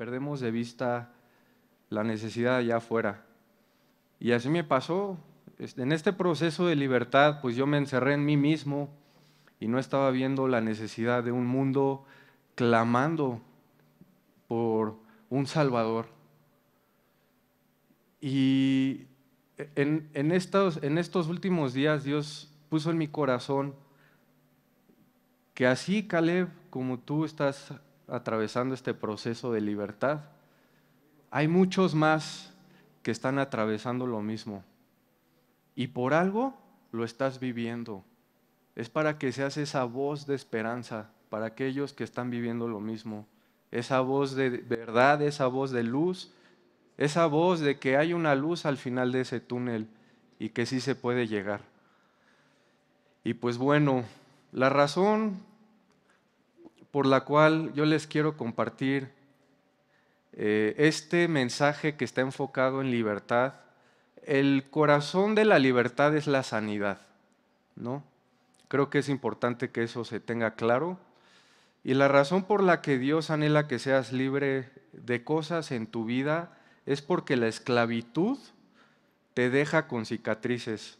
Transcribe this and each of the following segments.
perdemos de vista la necesidad allá afuera. Y así me pasó. En este proceso de libertad, pues yo me encerré en mí mismo y no estaba viendo la necesidad de un mundo clamando por un Salvador. Y en, estos, en estos últimos días Dios puso en mi corazón que así, Caleb, como tú estás atravesando este proceso de libertad, hay muchos más que están atravesando lo mismo. Y por algo lo estás viviendo. Es para que seas esa voz de esperanza para aquellos que están viviendo lo mismo. Esa voz de verdad, esa voz de luz, esa voz de que hay una luz al final de ese túnel y que sí se puede llegar. Y pues bueno, la razón por la cual yo les quiero compartir eh, este mensaje que está enfocado en libertad. El corazón de la libertad es la sanidad, ¿no? Creo que es importante que eso se tenga claro. Y la razón por la que Dios anhela que seas libre de cosas en tu vida es porque la esclavitud te deja con cicatrices.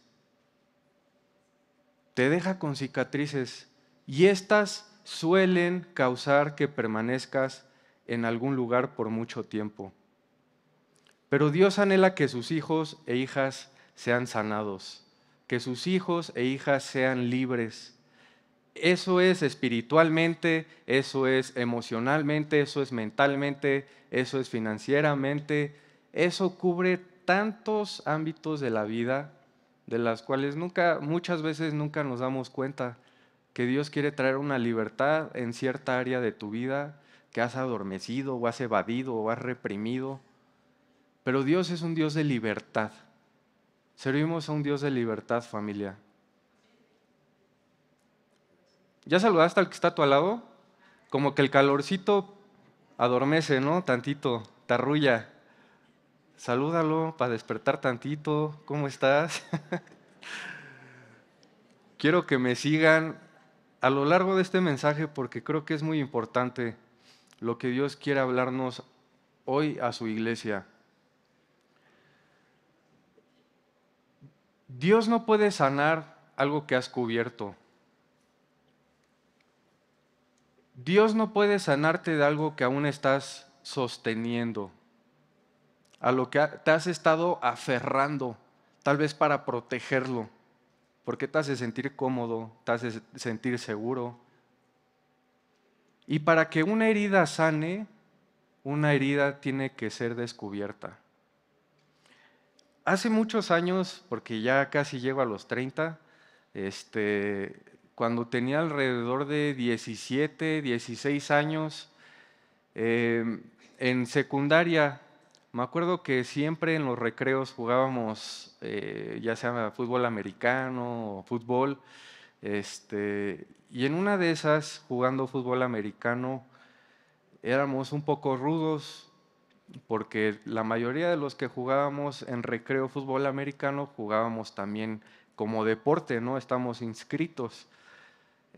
Te deja con cicatrices. Y estas suelen causar que permanezcas en algún lugar por mucho tiempo. Pero Dios anhela que sus hijos e hijas sean sanados, que sus hijos e hijas sean libres. Eso es espiritualmente, eso es emocionalmente, eso es mentalmente, eso es financieramente, eso cubre tantos ámbitos de la vida de las cuales muchas veces nunca nos damos cuenta que Dios quiere traer una libertad en cierta área de tu vida que has adormecido o has evadido o has reprimido. Pero Dios es un Dios de libertad. Servimos a un Dios de libertad, familia. ¿Ya saludaste al que está a tu lado? Como que el calorcito adormece, ¿no? Tantito, te Salúdalo para despertar tantito. ¿Cómo estás? Quiero que me sigan a lo largo de este mensaje porque creo que es muy importante lo que Dios quiere hablarnos hoy a su iglesia. Dios no puede sanar algo que has cubierto. Dios no puede sanarte de algo que aún estás sosteniendo, a lo que te has estado aferrando, tal vez para protegerlo porque te hace sentir cómodo, te hace sentir seguro. Y para que una herida sane, una herida tiene que ser descubierta. Hace muchos años, porque ya casi llego a los 30, este, cuando tenía alrededor de 17, 16 años, eh, en secundaria me acuerdo que siempre en los recreos jugábamos, eh, ya sea fútbol americano o fútbol, este, y en una de esas, jugando fútbol americano, éramos un poco rudos, porque la mayoría de los que jugábamos en recreo fútbol americano jugábamos también como deporte, ¿no? Estamos inscritos.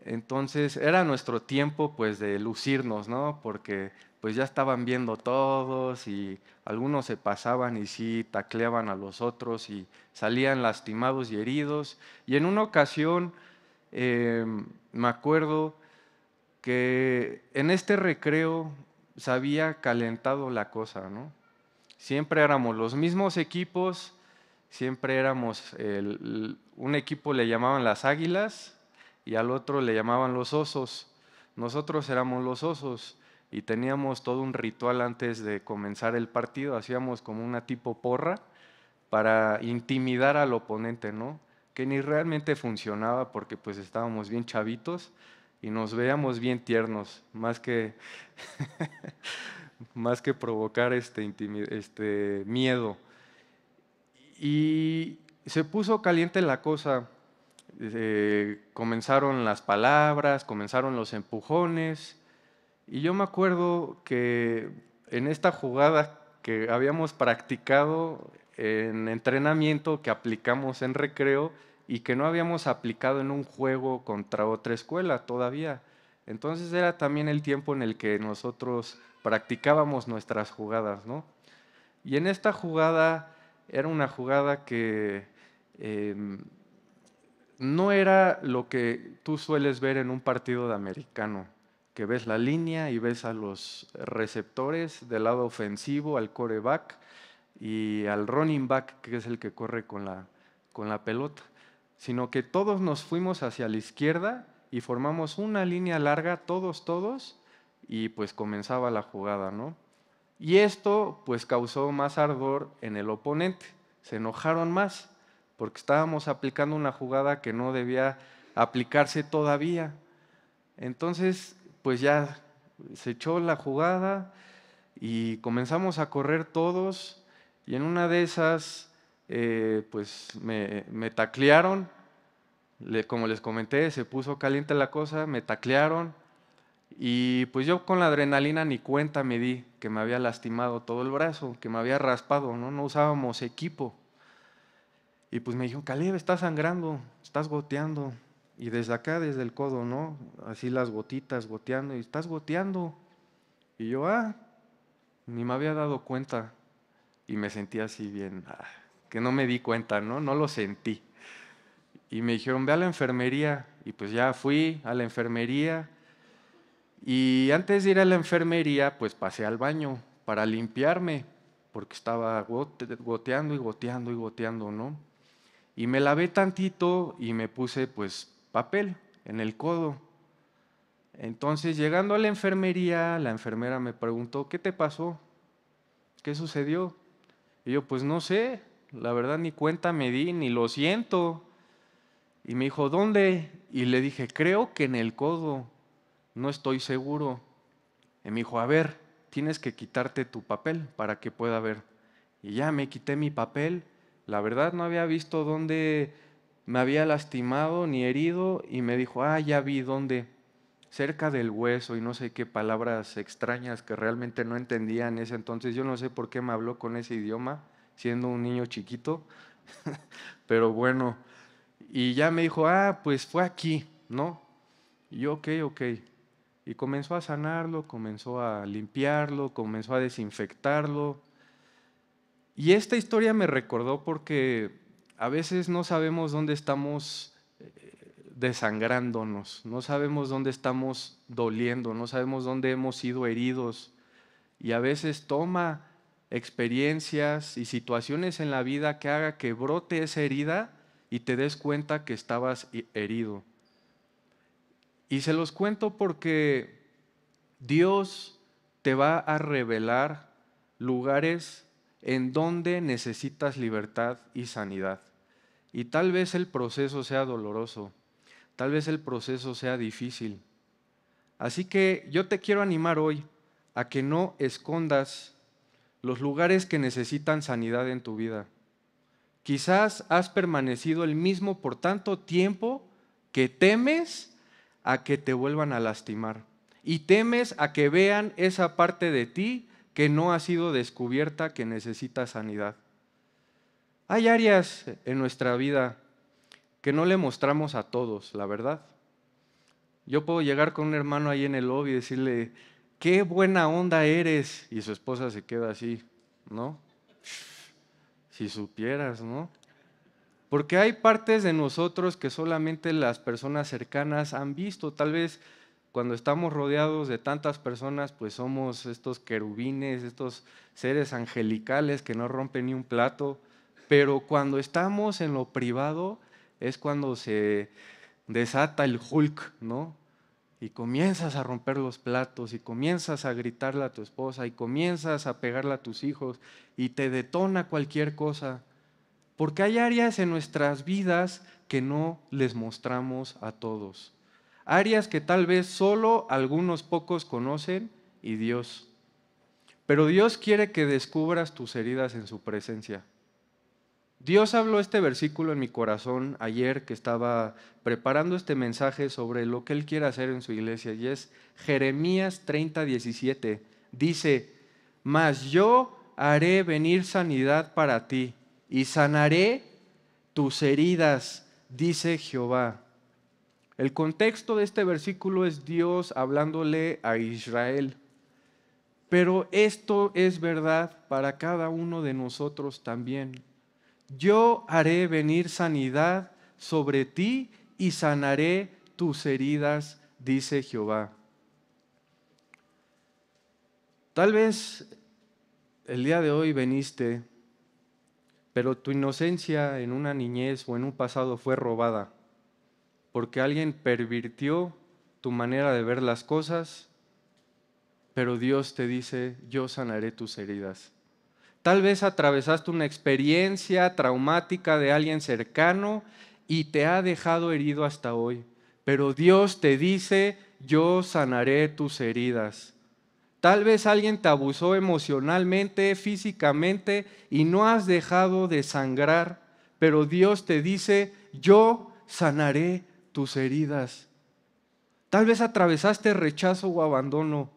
Entonces era nuestro tiempo pues de lucirnos, ¿no? Porque pues ya estaban viendo todos y algunos se pasaban y sí tacleaban a los otros y salían lastimados y heridos. Y en una ocasión em, me acuerdo que en este recreo se había calentado la cosa, ¿no? Siempre éramos los mismos equipos, siempre éramos, el, un equipo le llamaban las águilas y al otro le llamaban los osos. Nosotros éramos los osos y teníamos todo un ritual antes de comenzar el partido, hacíamos como una tipo porra para intimidar al oponente, ¿no? Que ni realmente funcionaba porque pues estábamos bien chavitos y nos veíamos bien tiernos, más que, más que provocar este, este, miedo. Y se puso caliente la cosa. Eh, comenzaron las palabras, comenzaron los empujones, y yo me acuerdo que en esta jugada que habíamos practicado en entrenamiento, que aplicamos en recreo y que no habíamos aplicado en un juego contra otra escuela todavía. Entonces era también el tiempo en el que nosotros practicábamos nuestras jugadas, ¿no? Y en esta jugada era una jugada que em, no era lo que tú sueles ver en un partido de americano que ves la línea y ves a los receptores del lado ofensivo, al coreback y al running back, que es el que corre con la, con la pelota, sino que todos nos fuimos hacia la izquierda y formamos una línea larga, todos, todos, y pues comenzaba la jugada, ¿no? Y esto pues causó más ardor en el oponente, se enojaron más, porque estábamos aplicando una jugada que no debía aplicarse todavía. Entonces, pues ya se echó la jugada y comenzamos a correr todos y en una de esas eh, pues me, taclearon, como les comenté, se puso caliente la cosa, me taclearon y pues yo con la adrenalina ni cuenta me di que me había lastimado todo el brazo, que me había raspado, no, no usábamos equipo. Y pues me dijo, Caleb, estás sangrando, estás goteando. Y desde acá, desde el codo, ¿no? Así las gotitas goteando, y estás goteando. Y yo, ah, ni me había dado cuenta. Y me sentía así bien, ah, que no me di cuenta, ¿no? No lo sentí. Y me dijeron, ve a la enfermería. Y pues ya fui a la enfermería. Y antes de ir a la enfermería, pues pasé al baño para limpiarme, porque estaba goteando y goteando y goteando, ¿no? Y me lavé tantito y me puse pues papel en el codo. Entonces, llegando a la enfermería, la enfermera me preguntó, ¿qué te pasó? ¿Qué sucedió? Y yo, pues no sé, la verdad ni cuenta me di, ni lo siento. Y me dijo, ¿dónde? Y le dije, creo que en el codo, no estoy seguro. Y me dijo, a ver, tienes que quitarte tu papel para que pueda ver. Y ya me quité mi papel, la verdad no había visto dónde me había lastimado ni herido y me dijo, ah, ya vi dónde, cerca del hueso y no sé qué palabras extrañas que realmente no entendía en ese entonces. Yo no sé por qué me habló con ese idioma, siendo un niño chiquito, pero bueno. Y ya me dijo, ah, pues fue aquí, ¿no? Y yo, ok, ok. Y comenzó a sanarlo, comenzó a limpiarlo, comenzó a desinfectarlo. Y esta historia me recordó porque a veces no sabemos dónde estamos eh, desangrándonos, no sabemos dónde estamos doliendo, no sabemos dónde hemos sido heridos. Y a veces toma experiencias y situaciones en la vida que haga que brote esa herida y te des cuenta que estabas herido. Y se los cuento porque Dios te va a revelar lugares en donde necesitas libertad y sanidad. Y tal vez el proceso sea doloroso, tal vez el proceso sea difícil. Así que yo te quiero animar hoy a que no escondas los lugares que necesitan sanidad en tu vida. Quizás has permanecido el mismo por tanto tiempo que temes a que te vuelvan a lastimar y temes a que vean esa parte de ti que no ha sido descubierta que necesita sanidad. Hay áreas en nuestra vida que no le mostramos a todos, la verdad. Yo puedo llegar con un hermano ahí en el lobby y decirle, qué buena onda eres, y su esposa se queda así, ¿no? Si supieras, ¿no? Porque hay partes de nosotros que solamente las personas cercanas han visto. Tal vez cuando estamos rodeados de tantas personas, pues somos estos querubines, estos seres angelicales que no rompen ni un plato. Pero cuando estamos en lo privado es cuando se desata el Hulk, ¿no? Y comienzas a romper los platos y comienzas a gritarle a tu esposa y comienzas a pegarle a tus hijos y te detona cualquier cosa. Porque hay áreas en nuestras vidas que no les mostramos a todos. Áreas que tal vez solo algunos pocos conocen y Dios. Pero Dios quiere que descubras tus heridas en su presencia. Dios habló este versículo en mi corazón ayer que estaba preparando este mensaje sobre lo que Él quiere hacer en su iglesia y es Jeremías 30, 17. Dice, mas yo haré venir sanidad para ti y sanaré tus heridas, dice Jehová. El contexto de este versículo es Dios hablándole a Israel. Pero esto es verdad para cada uno de nosotros también yo haré venir sanidad sobre ti y sanaré tus heridas, dice Jehová. Tal vez el día de hoy viniste, pero tu inocencia en una niñez o en un pasado fue robada, porque alguien pervirtió tu manera de ver las cosas, pero Dios te dice, yo sanaré tus heridas. Tal vez atravesaste una experiencia traumática de alguien cercano y te ha dejado herido hasta hoy. Pero Dios te dice, yo sanaré tus heridas. Tal vez alguien te abusó emocionalmente, físicamente y no has dejado de sangrar, pero Dios te dice, yo sanaré tus heridas. Tal vez atravesaste rechazo o abandono,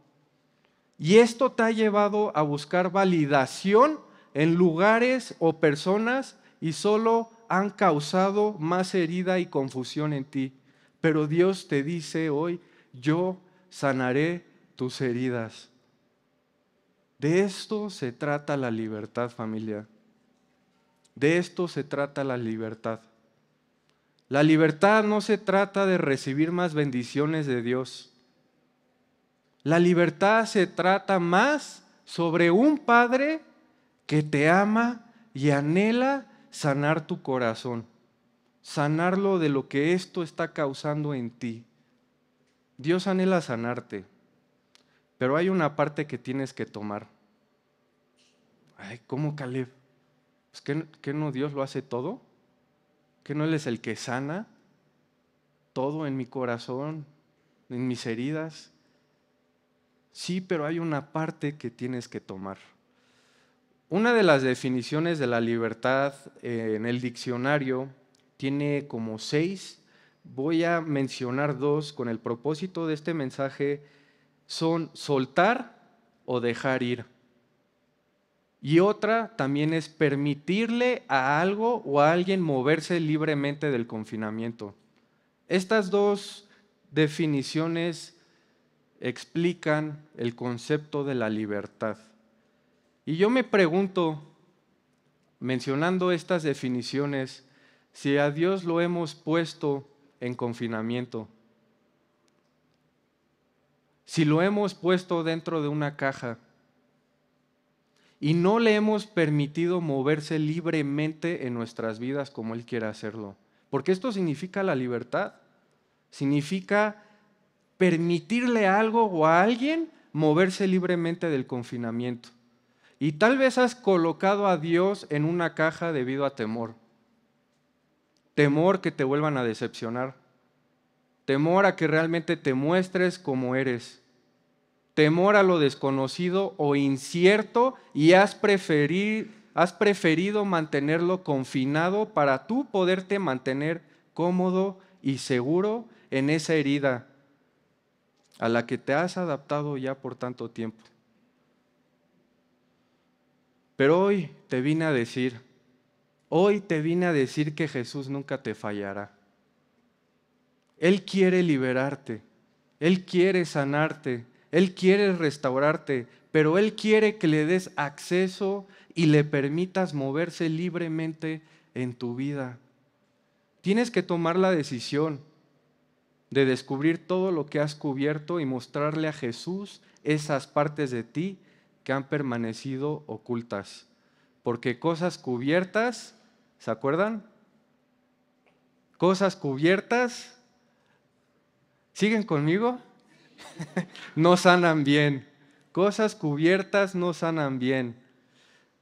y esto te ha llevado a buscar validación en lugares o personas y solo han causado más herida y confusión en ti. Pero Dios te dice hoy, yo sanaré tus heridas. De esto se trata la libertad familia. De esto se trata la libertad. La libertad no se trata de recibir más bendiciones de Dios. La libertad se trata más sobre un padre que te ama y anhela sanar tu corazón, sanarlo de lo que esto está causando en ti. Dios anhela sanarte, pero hay una parte que tienes que tomar. Ay, ¿cómo Caleb? Pues, que, no Dios lo hace todo, que no Él es el que sana todo en mi corazón, en mis heridas. Sí, pero hay una parte que tienes que tomar. Una de las definiciones de la libertad eh, en el diccionario tiene como seis. Voy a mencionar dos con el propósito de este mensaje. Son soltar o dejar ir. Y otra también es permitirle a algo o a alguien moverse libremente del confinamiento. Estas dos definiciones explican el concepto de la libertad. Y yo me pregunto, mencionando estas definiciones, si a Dios lo hemos puesto en confinamiento, si lo hemos puesto dentro de una caja y no le hemos permitido moverse libremente en nuestras vidas como Él quiera hacerlo. Porque esto significa la libertad, significa permitirle algo o a alguien moverse libremente del confinamiento. Y tal vez has colocado a Dios en una caja debido a temor. Temor que te vuelvan a decepcionar. Temor a que realmente te muestres como eres. Temor a lo desconocido o incierto y has, has preferido mantenerlo confinado para tú poderte mantener cómodo y seguro en esa herida a la que te has adaptado ya por tanto tiempo. Pero hoy te vine a decir, hoy te vine a decir que Jesús nunca te fallará. Él quiere liberarte, Él quiere sanarte, Él quiere restaurarte, pero Él quiere que le des acceso y le permitas moverse libremente en tu vida. Tienes que tomar la decisión de descubrir todo lo que has cubierto y mostrarle a Jesús esas partes de ti que han permanecido ocultas. Porque cosas cubiertas, ¿se acuerdan? Cosas cubiertas, ¿siguen conmigo? no sanan bien. Cosas cubiertas no sanan bien.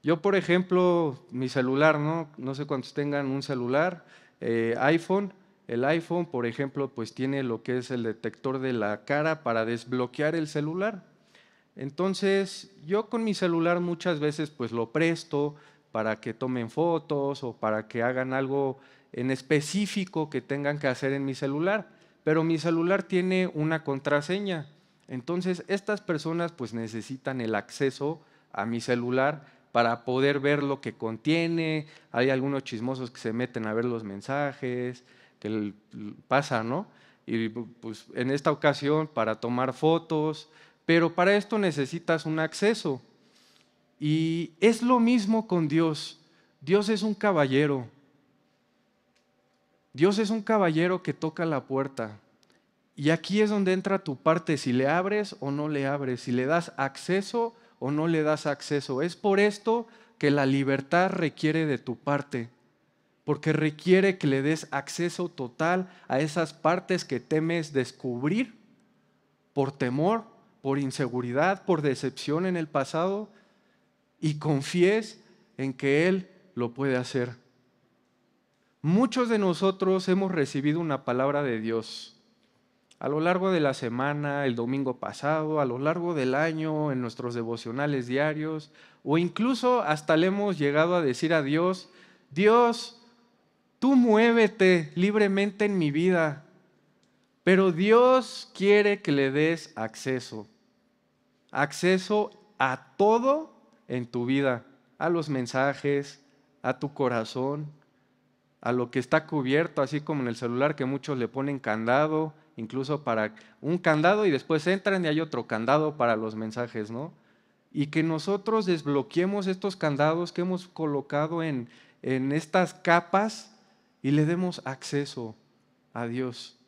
Yo, por ejemplo, mi celular, ¿no? No sé cuántos tengan un celular, eh, iPhone el iPhone, por ejemplo, pues tiene lo que es el detector de la cara para desbloquear el celular. Entonces, yo con mi celular muchas veces pues lo presto para que tomen fotos o para que hagan algo en específico que tengan que hacer en mi celular, pero mi celular tiene una contraseña. Entonces, estas personas pues necesitan el acceso a mi celular para poder ver lo que contiene, hay algunos chismosos que se meten a ver los mensajes, que pasa, ¿no? Y pues en esta ocasión para tomar fotos, pero para esto necesitas un acceso. Y es lo mismo con Dios. Dios es un caballero. Dios es un caballero que toca la puerta. Y aquí es donde entra tu parte, si le abres o no le abres, si le das acceso o no le das acceso. Es por esto que la libertad requiere de tu parte porque requiere que le des acceso total a esas partes que temes descubrir por temor, por inseguridad, por decepción en el pasado, y confíes en que Él lo puede hacer. Muchos de nosotros hemos recibido una palabra de Dios a lo largo de la semana, el domingo pasado, a lo largo del año, en nuestros devocionales diarios, o incluso hasta le hemos llegado a decir a Dios, Dios, tú muévete libremente en mi vida, pero Dios quiere que le des acceso, acceso a todo en tu vida, a los mensajes, a tu corazón, a lo que está cubierto, así como en el celular que muchos le ponen candado, incluso para un candado y después entran y hay otro candado para los mensajes, ¿no? Y que nosotros desbloqueemos estos candados que hemos colocado en, en estas capas y le demos acceso a Dios,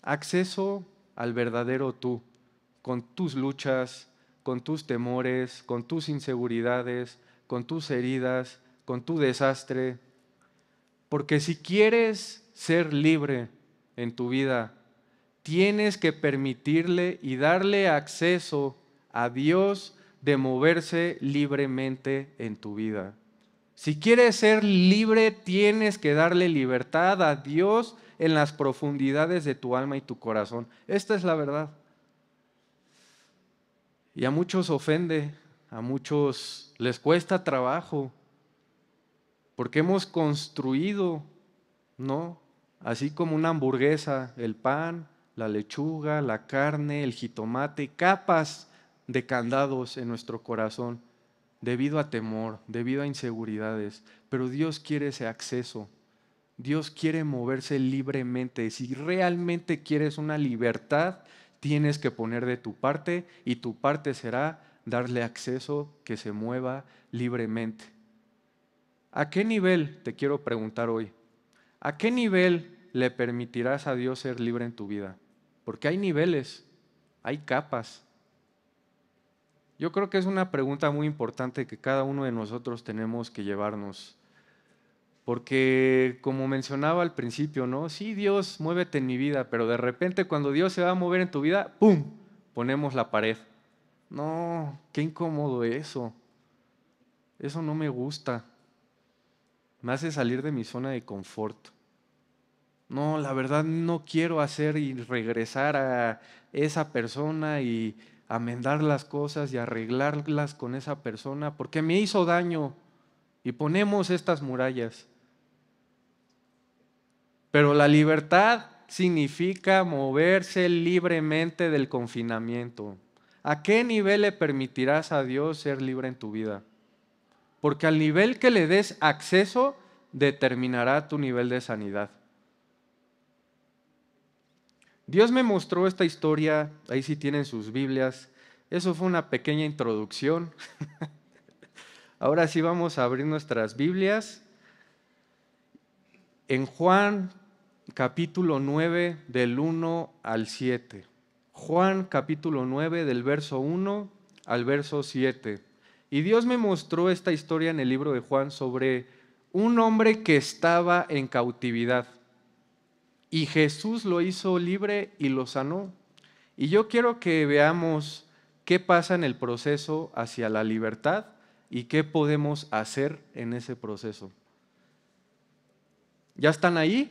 acceso al verdadero tú, con tus luchas, con tus temores, con tus inseguridades, con tus heridas, con tu desastre. Porque si quieres ser libre en tu vida, tienes que permitirle y darle acceso a Dios de moverse libremente en tu vida. Si quieres ser libre, tienes que darle libertad a Dios en las profundidades de tu alma y tu corazón. Esta es la verdad. Y a muchos ofende, a muchos les cuesta trabajo, porque hemos construido, ¿no? Así como una hamburguesa, el pan, la lechuga, la carne, el jitomate, capas de candados en nuestro corazón debido a temor, debido a inseguridades, pero Dios quiere ese acceso. Dios quiere moverse libremente. Si realmente quieres una libertad, tienes que poner de tu parte y tu parte será darle acceso que se mueva libremente. ¿A qué nivel, te quiero preguntar hoy, a qué nivel le permitirás a Dios ser libre en tu vida? Porque hay niveles, hay capas. Yo creo que es una pregunta muy importante que cada uno de nosotros tenemos que llevarnos. Porque como mencionaba al principio, ¿no? Sí, Dios, muévete en mi vida, pero de repente cuando Dios se va a mover en tu vida, ¡pum! Ponemos la pared. No, qué incómodo eso. Eso no me gusta. Me hace salir de mi zona de confort. No, la verdad no quiero hacer y regresar a esa persona y amendar las cosas y arreglarlas con esa persona porque me hizo daño y ponemos estas murallas. Pero la libertad significa moverse libremente del confinamiento. ¿A qué nivel le permitirás a Dios ser libre en tu vida? Porque al nivel que le des acceso determinará tu nivel de sanidad. Dios me mostró esta historia, ahí sí tienen sus Biblias. Eso fue una pequeña introducción. Ahora sí vamos a abrir nuestras Biblias. En Juan capítulo 9 del 1 al 7. Juan capítulo 9 del verso 1 al verso 7. Y Dios me mostró esta historia en el libro de Juan sobre un hombre que estaba en cautividad. Y Jesús lo hizo libre y lo sanó. Y yo quiero que veamos qué pasa en el proceso hacia la libertad y qué podemos hacer en ese proceso. ¿Ya están ahí?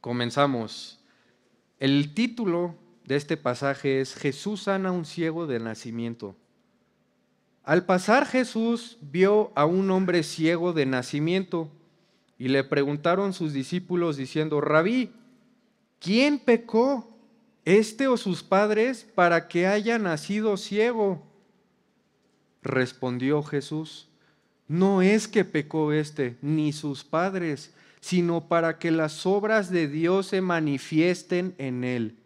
Comenzamos. El título de este pasaje es Jesús sana a un ciego de nacimiento. Al pasar Jesús vio a un hombre ciego de nacimiento y le preguntaron sus discípulos diciendo, Rabí, ¿quién pecó? ¿Este o sus padres para que haya nacido ciego? Respondió Jesús, no es que pecó este ni sus padres, sino para que las obras de Dios se manifiesten en él.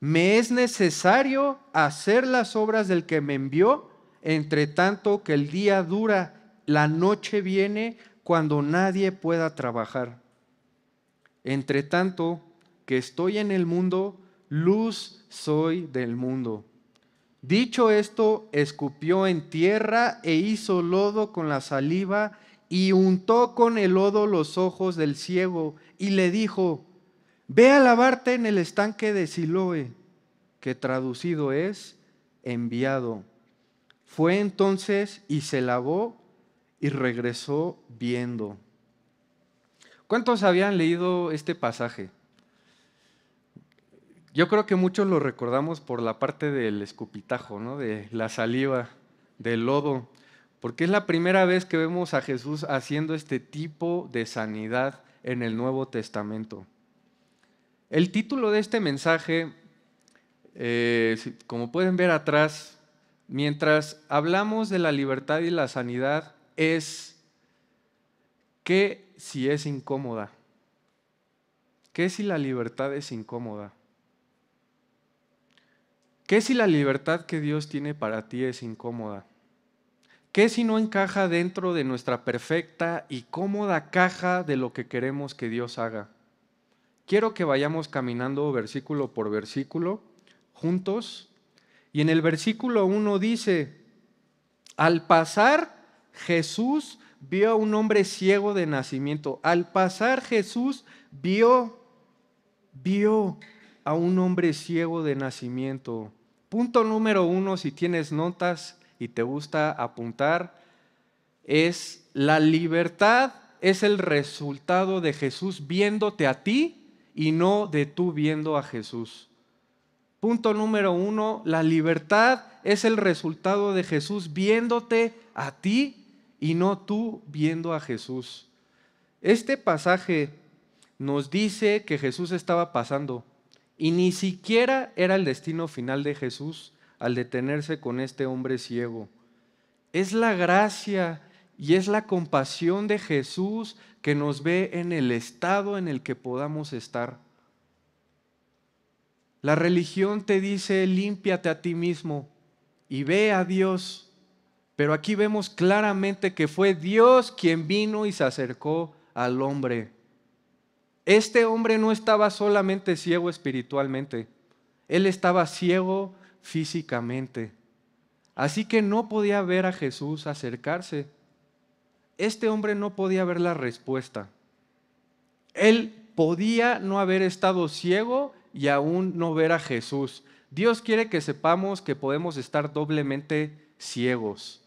Me es necesario hacer las obras del que me envió, entre tanto que el día dura, la noche viene cuando nadie pueda trabajar. Entre tanto que estoy en el mundo, luz soy del mundo. Dicho esto, escupió en tierra e hizo lodo con la saliva y untó con el lodo los ojos del ciego y le dijo, ve a lavarte en el estanque de Siloe, que traducido es enviado. Fue entonces y se lavó y regresó viendo. ¿Cuántos habían leído este pasaje? Yo creo que muchos lo recordamos por la parte del escupitajo, ¿no? de la saliva, del lodo, porque es la primera vez que vemos a Jesús haciendo este tipo de sanidad en el Nuevo Testamento. El título de este mensaje, eh, como pueden ver atrás, mientras hablamos de la libertad y la sanidad, es que si es incómoda, que si la libertad es incómoda, que si la libertad que Dios tiene para ti es incómoda. que si no encaja dentro de nuestra perfecta y cómoda caja de lo que queremos que Dios haga? Quiero que vayamos caminando versículo por versículo juntos. Y en el versículo 1 dice, al pasar Jesús vio a un hombre ciego de nacimiento. Al pasar Jesús vio, vio a un hombre ciego de nacimiento. Punto número uno, si tienes notas y te gusta apuntar, es la libertad es el resultado de Jesús viéndote a ti y no de tú viendo a Jesús. Punto número uno, la libertad es el resultado de Jesús viéndote a ti y no tú viendo a Jesús. Este pasaje nos dice que Jesús estaba pasando y ni siquiera era el destino final de Jesús al detenerse con este hombre ciego. Es la gracia y es la compasión de Jesús que nos ve en el estado en el que podamos estar. La religión te dice, límpiate a ti mismo y ve a Dios. Pero aquí vemos claramente que fue Dios quien vino y se acercó al hombre. Este hombre no estaba solamente ciego espiritualmente, él estaba ciego físicamente. Así que no podía ver a Jesús acercarse. Este hombre no podía ver la respuesta. Él podía no haber estado ciego y aún no ver a Jesús. Dios quiere que sepamos que podemos estar doblemente ciegos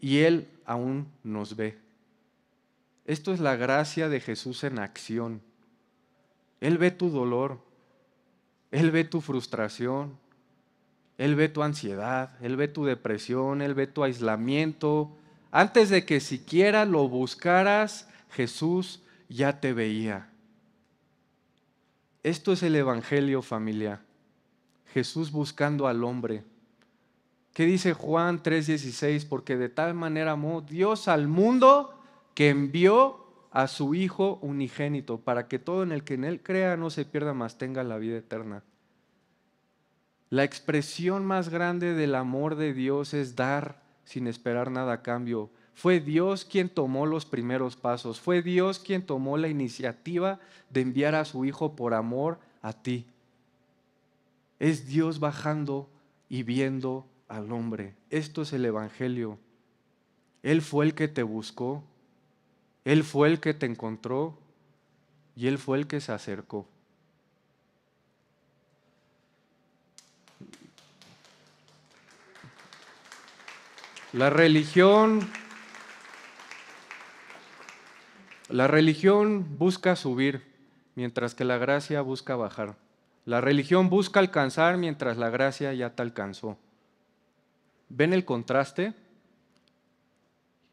y Él aún nos ve. Esto es la gracia de Jesús en acción. Él ve tu dolor, Él ve tu frustración, Él ve tu ansiedad, Él ve tu depresión, Él ve tu aislamiento. Antes de que siquiera lo buscaras, Jesús ya te veía. Esto es el Evangelio familia. Jesús buscando al hombre, ¿Qué dice Juan 3:16? Porque de tal manera amó Dios al mundo que envió a su Hijo unigénito para que todo en el que en Él crea no se pierda más, tenga la vida eterna. La expresión más grande del amor de Dios es dar sin esperar nada a cambio. Fue Dios quien tomó los primeros pasos, fue Dios quien tomó la iniciativa de enviar a su Hijo por amor a ti. Es Dios bajando y viendo al hombre. Esto es el Evangelio. Él fue el que te buscó, Él fue el que te encontró y Él fue el que se acercó. La religión, la religión busca subir, mientras que la gracia busca bajar. La religión busca alcanzar mientras la gracia ya te alcanzó. ¿Ven el contraste?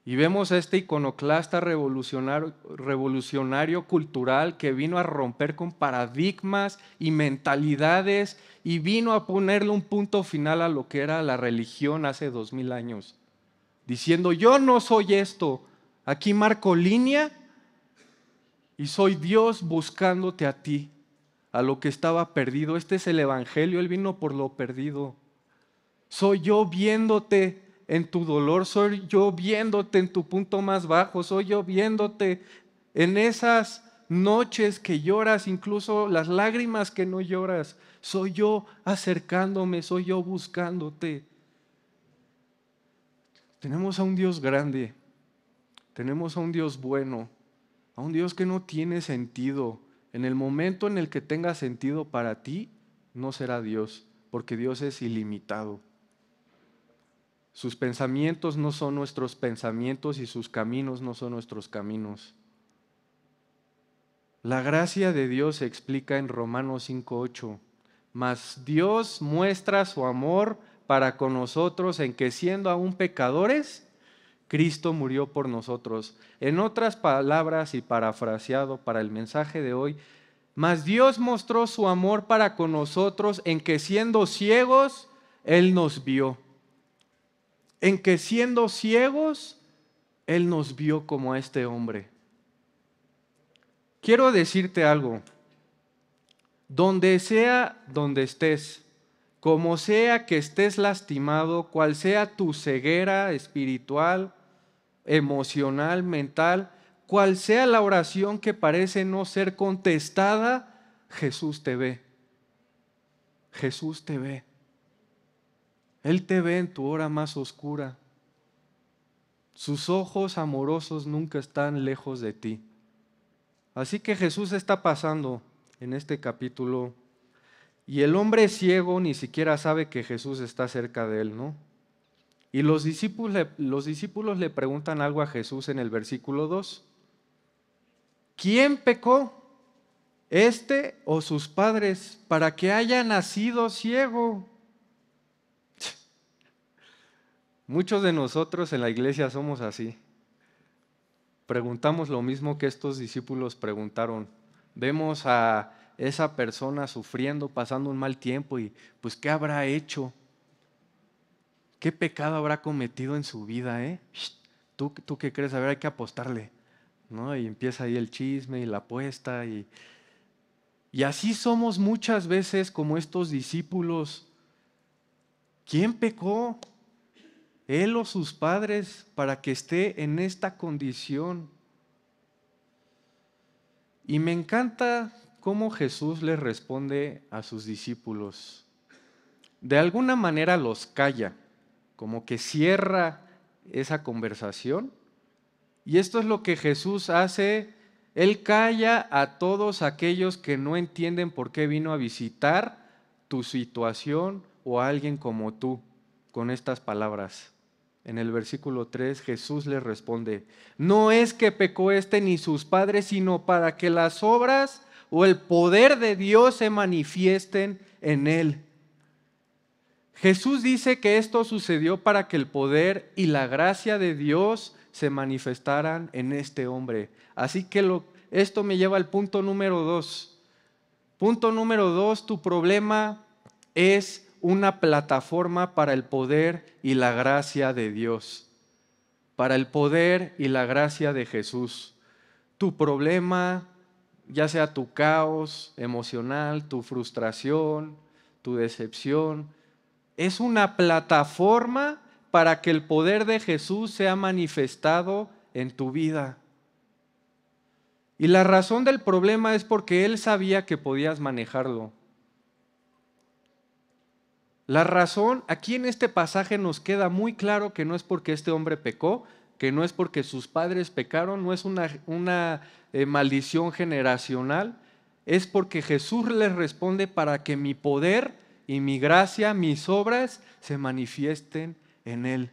Y vemos a este iconoclasta revolucionario, revolucionario, cultural que vino a romper con paradigmas y mentalidades y vino a ponerle un punto final a lo que era la religión hace dos mil años, diciendo, yo no soy esto, aquí marco línea y soy Dios buscándote a ti, a lo que estaba perdido. Este es el Evangelio, Él vino por lo perdido. Soy yo viéndote en tu dolor, soy yo viéndote en tu punto más bajo, soy yo viéndote en esas noches que lloras, incluso las lágrimas que no lloras, soy yo acercándome, soy yo buscándote. Tenemos a un Dios grande, tenemos a un Dios bueno, a un Dios que no tiene sentido. En el momento en el que tenga sentido para ti, no será Dios, porque Dios es ilimitado. Sus pensamientos no son nuestros pensamientos y sus caminos no son nuestros caminos. La gracia de Dios se explica en Romanos 5.8. Mas Dios muestra su amor para con nosotros en que siendo aún pecadores, Cristo murió por nosotros. En otras palabras y parafraseado para el mensaje de hoy, mas Dios mostró su amor para con nosotros en que siendo ciegos, Él nos vio en que siendo ciegos, Él nos vio como a este hombre. Quiero decirte algo. Donde sea donde estés, como sea que estés lastimado, cual sea tu ceguera espiritual, emocional, mental, cual sea la oración que parece no ser contestada, Jesús te ve. Jesús te ve. Él te ve en tu hora más oscura. Sus ojos amorosos nunca están lejos de ti. Así que Jesús está pasando en este capítulo y el hombre ciego ni siquiera sabe que Jesús está cerca de él, ¿no? Y los discípulos, los discípulos le preguntan algo a Jesús en el versículo 2. ¿Quién pecó? ¿Este o sus padres para que haya nacido ciego? Muchos de nosotros en la iglesia somos así. Preguntamos lo mismo que estos discípulos preguntaron. Vemos a esa persona sufriendo, pasando un mal tiempo y pues ¿qué habrá hecho? ¿Qué pecado habrá cometido en su vida? Eh? ¿Tú, ¿Tú qué crees? A ver, hay que apostarle. ¿no? Y empieza ahí el chisme y la apuesta. Y, y así somos muchas veces como estos discípulos. ¿Quién pecó? él o sus padres para que esté en esta condición. Y me encanta cómo Jesús les responde a sus discípulos. De alguna manera los calla, como que cierra esa conversación. Y esto es lo que Jesús hace. Él calla a todos aquellos que no entienden por qué vino a visitar tu situación o a alguien como tú con estas palabras. En el versículo 3 Jesús le responde, no es que pecó este ni sus padres, sino para que las obras o el poder de Dios se manifiesten en él. Jesús dice que esto sucedió para que el poder y la gracia de Dios se manifestaran en este hombre. Así que esto me lleva al punto número 2. Punto número 2, tu problema es una plataforma para el poder y la gracia de Dios, para el poder y la gracia de Jesús. Tu problema, ya sea tu caos emocional, tu frustración, tu decepción, es una plataforma para que el poder de Jesús sea manifestado en tu vida. Y la razón del problema es porque Él sabía que podías manejarlo. La razón, aquí en este pasaje nos queda muy claro que no es porque este hombre pecó, que no es porque sus padres pecaron, no es una, eh, maldición generacional, es porque Jesús les responde para que mi poder y mi gracia, mis obras, se manifiesten en él.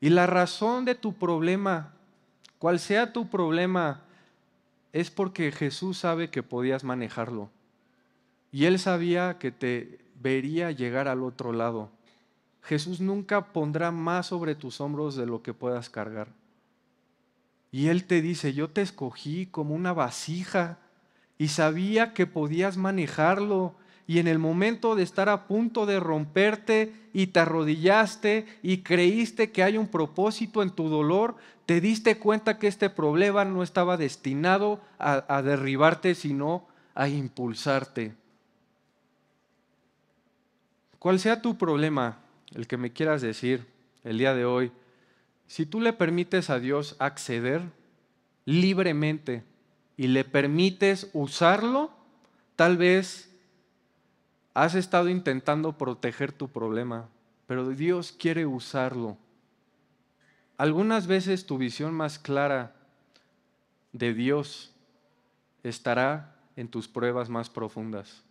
Y la razón de tu problema, cual sea tu problema, es porque Jesús sabe que podías manejarlo. Y él sabía que te vería llegar al otro lado. Jesús nunca pondrá más sobre tus hombros de lo que puedas cargar. Y Él te dice, yo te escogí como una vasija y sabía que podías manejarlo. Y en el momento de estar a punto de romperte y te arrodillaste y creíste que hay un propósito en tu dolor, te diste cuenta que este problema no estaba destinado a, a derribarte, sino a impulsarte. Cual sea tu problema, el que me quieras decir el día de hoy, si tú le permites a Dios acceder libremente y le permites usarlo, tal vez has estado intentando proteger tu problema, pero Dios quiere usarlo. Algunas veces tu visión más clara de Dios estará en tus pruebas más profundas.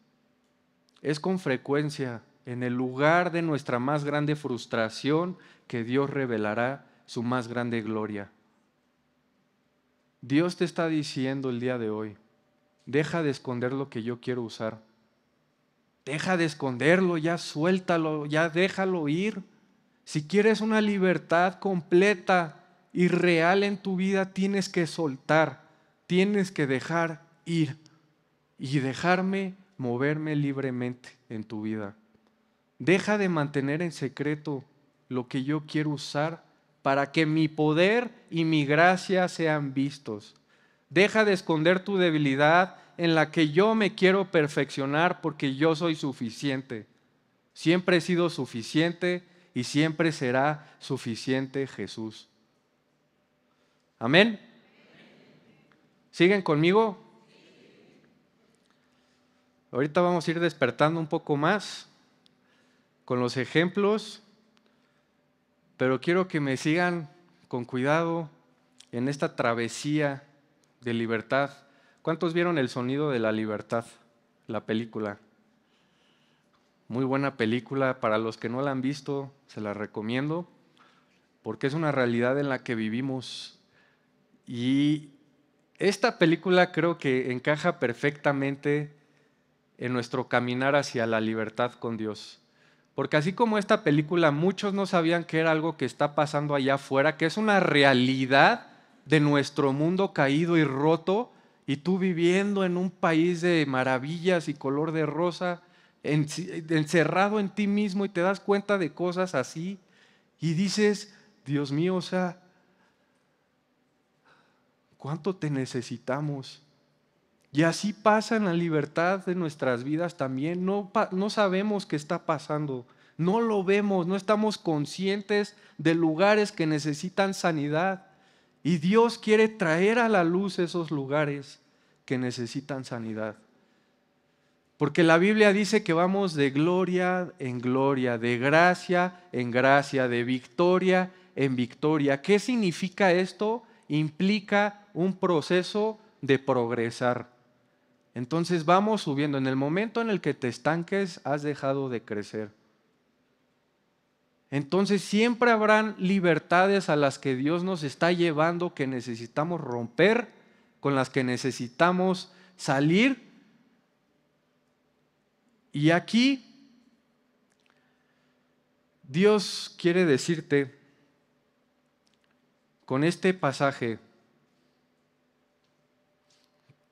Es con frecuencia en el lugar de nuestra más grande frustración que Dios revelará su más grande gloria. Dios te está diciendo el día de hoy, deja de esconder lo que yo quiero usar. Deja de esconderlo, ya suéltalo, ya déjalo ir. Si quieres una libertad completa y real en tu vida, tienes que soltar, tienes que dejar ir y dejarme moverme libremente en tu vida. Deja de mantener en secreto lo que yo quiero usar para que mi poder y mi gracia sean vistos. Deja de esconder tu debilidad en la que yo me quiero perfeccionar porque yo soy suficiente. Siempre he sido suficiente y siempre será suficiente Jesús. Amén. ¿Siguen conmigo? Ahorita vamos a ir despertando un poco más con los ejemplos, pero quiero que me sigan con cuidado en esta travesía de libertad. ¿Cuántos vieron El Sonido de la Libertad, la película? Muy buena película, para los que no la han visto, se la recomiendo, porque es una realidad en la que vivimos. Y esta película creo que encaja perfectamente en nuestro caminar hacia la libertad con Dios. Porque así como esta película, muchos no sabían que era algo que está pasando allá afuera, que es una realidad de nuestro mundo caído y roto, y tú viviendo en un país de maravillas y color de rosa, encerrado en ti mismo y te das cuenta de cosas así, y dices, Dios mío, o sea, ¿cuánto te necesitamos? Y así pasa en la libertad de nuestras vidas también. No, no sabemos qué está pasando, no lo vemos, no estamos conscientes de lugares que necesitan sanidad. Y Dios quiere traer a la luz esos lugares que necesitan sanidad. Porque la Biblia dice que vamos de gloria en gloria, de gracia en gracia, de victoria en victoria. ¿Qué significa esto? Implica un proceso de progresar. Entonces vamos subiendo. En el momento en el que te estanques, has dejado de crecer. Entonces siempre habrán libertades a las que Dios nos está llevando que necesitamos romper, con las que necesitamos salir. Y aquí Dios quiere decirte con este pasaje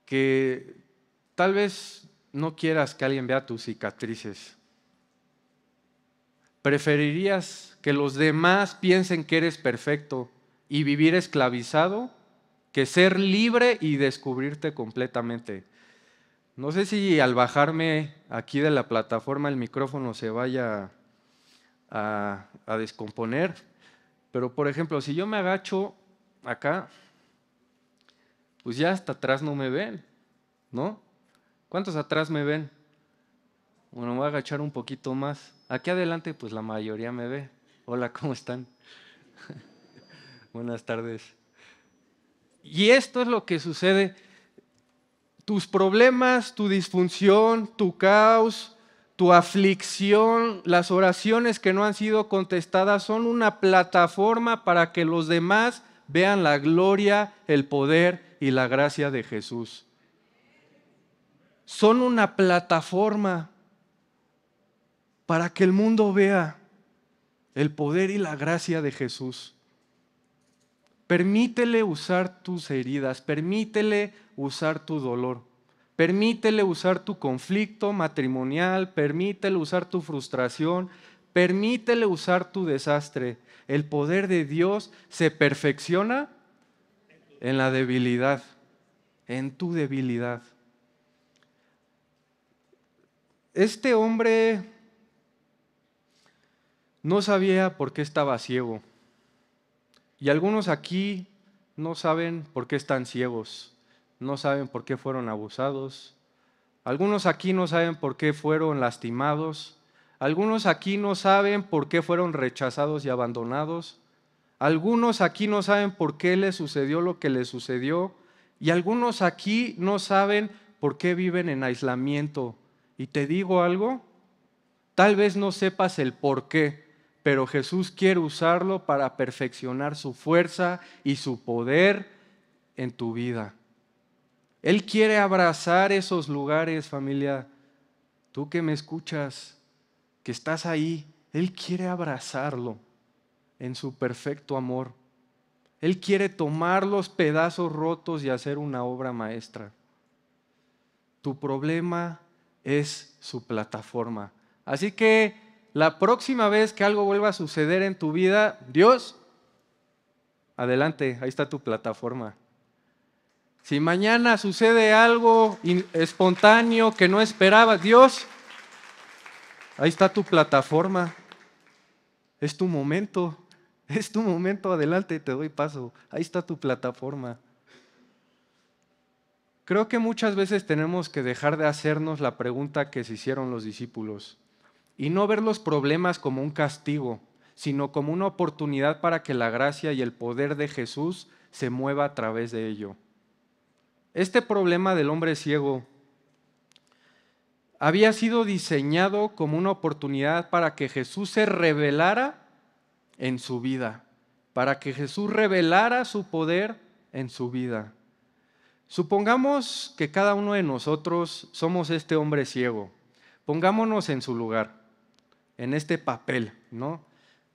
que Tal vez no quieras que alguien vea tus cicatrices. Preferirías que los demás piensen que eres perfecto y vivir esclavizado que ser libre y descubrirte completamente. No sé si al bajarme aquí de la plataforma el micrófono se vaya a, descomponer, pero por ejemplo, si yo me agacho acá, pues ya hasta atrás no me ven, ¿no? ¿Cuántos atrás me ven? Bueno, me voy a agachar un poquito más. Aquí adelante, pues la mayoría me ve. Hola, ¿cómo están? Buenas tardes. Y esto es lo que sucede. Tus problemas, tu disfunción, tu caos, tu aflicción, las oraciones que no han sido contestadas son una plataforma para que los demás vean la gloria, el poder y la gracia de Jesús son una plataforma para que el mundo vea el poder y la gracia de Jesús. Permítele usar tus heridas, permítele usar tu dolor, permítele usar tu conflicto matrimonial, permítele usar tu frustración, permítele usar tu desastre. El poder de Dios se perfecciona en la debilidad, en tu debilidad. Este hombre no sabía por qué estaba ciego. Y algunos aquí no saben por qué están ciegos, no saben por qué fueron abusados. Algunos aquí no saben por qué fueron lastimados. Algunos aquí no saben por qué fueron rechazados y abandonados. Algunos aquí no saben por qué les sucedió lo que les sucedió. Y algunos aquí no saben por qué viven en aislamiento, y te digo algo, tal vez no sepas el por qué, pero Jesús quiere usarlo para perfeccionar su fuerza y su poder en tu vida. Él quiere abrazar esos lugares, familia. Tú que me escuchas, que estás ahí, Él quiere abrazarlo en su perfecto amor. Él quiere tomar los pedazos rotos y hacer una obra maestra. Tu problema es su plataforma. Así que la próxima vez que algo vuelva a suceder en tu vida, Dios, adelante, ahí está tu plataforma. Si mañana sucede algo espontáneo que no esperabas, Dios, ahí está tu plataforma. Es tu momento, es tu momento, adelante, te doy paso. Ahí está tu plataforma. Creo que muchas veces tenemos que dejar de hacernos la pregunta que se hicieron los discípulos y no ver los problemas como un castigo, sino como una oportunidad para que la gracia y el poder de Jesús se mueva a través de ello. Este problema del hombre ciego había sido diseñado como una oportunidad para que Jesús se revelara en su vida, para que Jesús revelara su poder en su vida. Supongamos que cada uno de nosotros somos este hombre ciego. Pongámonos en su lugar, en este papel, ¿no?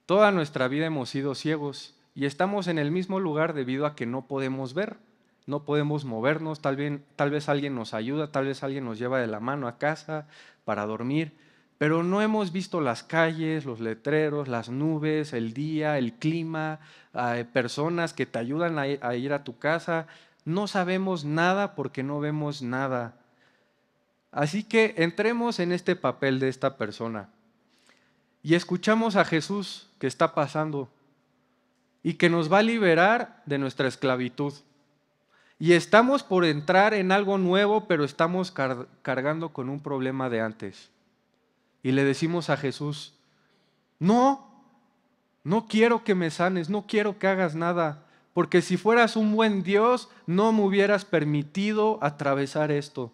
Toda nuestra vida hemos sido ciegos y estamos en el mismo lugar debido a que no podemos ver, no podemos movernos, tal vez, tal vez alguien nos ayuda, tal vez alguien nos lleva de la mano a casa para dormir, pero no hemos visto las calles, los letreros, las nubes, el día, el clima, eh, personas que te ayudan a ir a tu casa, no sabemos nada porque no vemos nada. Así que entremos en este papel de esta persona y escuchamos a Jesús que está pasando y que nos va a liberar de nuestra esclavitud. Y estamos por entrar en algo nuevo, pero estamos cargando con un problema de antes. Y le decimos a Jesús, no, no quiero que me sanes, no quiero que hagas nada, porque si fueras un buen Dios, no me hubieras permitido atravesar esto.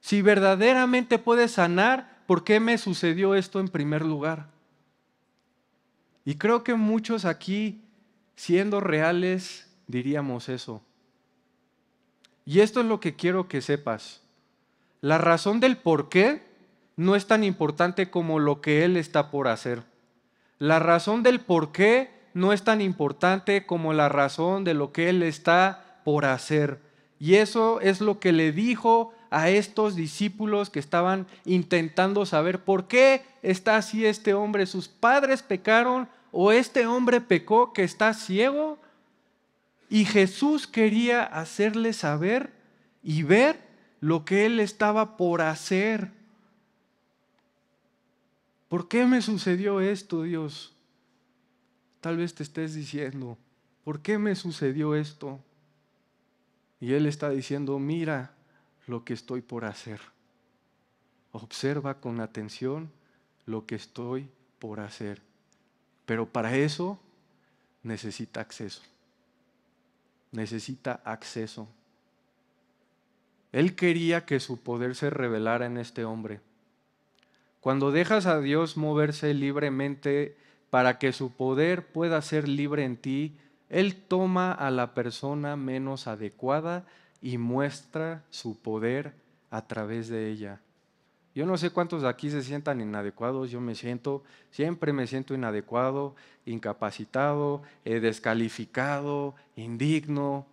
Si verdaderamente puedes sanar, ¿por qué me sucedió esto en primer lugar? Y creo que muchos aquí, siendo reales, diríamos eso. Y esto es lo que quiero que sepas. La razón del por qué no es tan importante como lo que Él está por hacer. La razón del por qué no es tan importante como la razón de lo que Él está por hacer. Y eso es lo que le dijo a estos discípulos que estaban intentando saber por qué está así este hombre. ¿Sus padres pecaron o este hombre pecó que está ciego? Y Jesús quería hacerle saber y ver lo que él estaba por hacer. ¿Por qué me sucedió esto, Dios? Tal vez te estés diciendo, ¿por qué me sucedió esto? Y Él está diciendo, mira lo que estoy por hacer. Observa con atención lo que estoy por hacer. Pero para eso necesita acceso. Necesita acceso. Él quería que su poder se revelara en este hombre. Cuando dejas a Dios moverse libremente para que su poder pueda ser libre en ti, Él toma a la persona menos adecuada y muestra su poder a través de ella. Yo no sé cuántos de aquí se sientan inadecuados, yo me siento, siempre me siento inadecuado, incapacitado, eh, descalificado, indigno,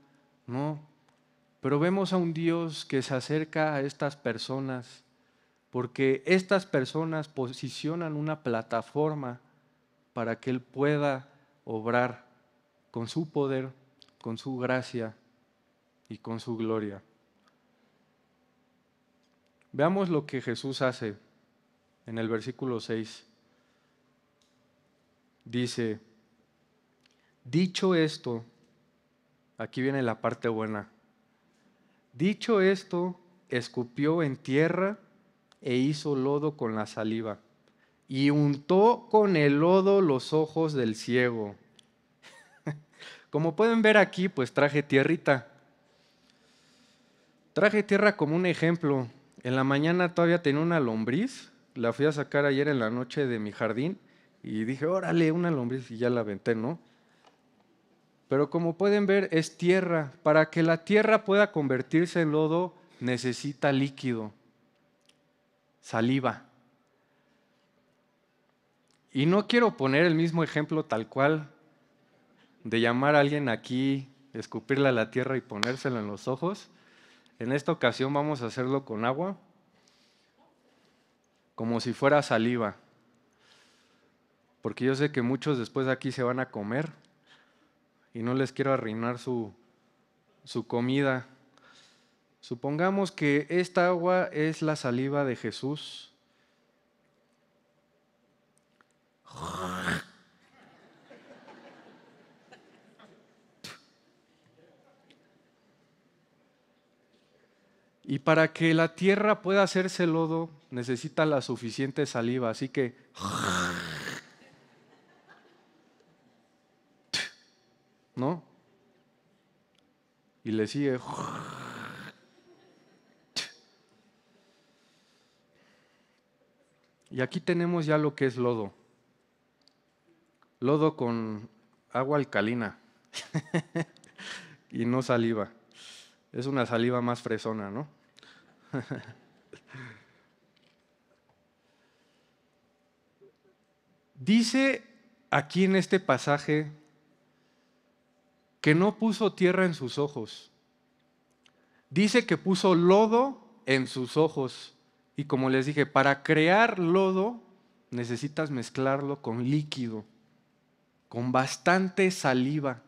¿no? Pero vemos a un Dios que se acerca a estas personas, porque estas personas posicionan una plataforma para que Él pueda obrar con su poder, con su gracia y con su gloria. Veamos lo que Jesús hace en el versículo 6. Dice, dicho esto, aquí viene la parte buena, dicho esto, escupió en tierra e hizo lodo con la saliva y untó con el lodo los ojos del ciego. Como pueden ver aquí, pues traje tierrita. Traje tierra como un ejemplo. En la mañana todavía tenía una lombriz, la fui a sacar ayer en la noche de mi jardín y dije, órale, una lombriz y ya la aventé, ¿no? Pero como pueden ver, es tierra. Para que la tierra pueda convertirse en lodo, necesita líquido, saliva. Y no quiero poner el mismo ejemplo tal cual de llamar a alguien aquí, escupirle a la tierra y ponérselo en los ojos. En esta ocasión vamos a hacerlo con agua, como si fuera saliva. Porque yo sé que muchos después de aquí se van a comer y no les quiero arruinar su, su comida. Supongamos que esta agua es la saliva de Jesús Y para que la tierra pueda hacerse lodo, necesita la suficiente saliva, así que... ¿No? Y le sigue... Y aquí tenemos ya lo que es lodo lodo con agua alcalina y no saliva. Es una saliva más fresona, ¿no? Dice aquí en este pasaje que no puso tierra en sus ojos. Dice que puso lodo en sus ojos. Y como les dije, para crear lodo necesitas mezclarlo con líquido con bastante saliva.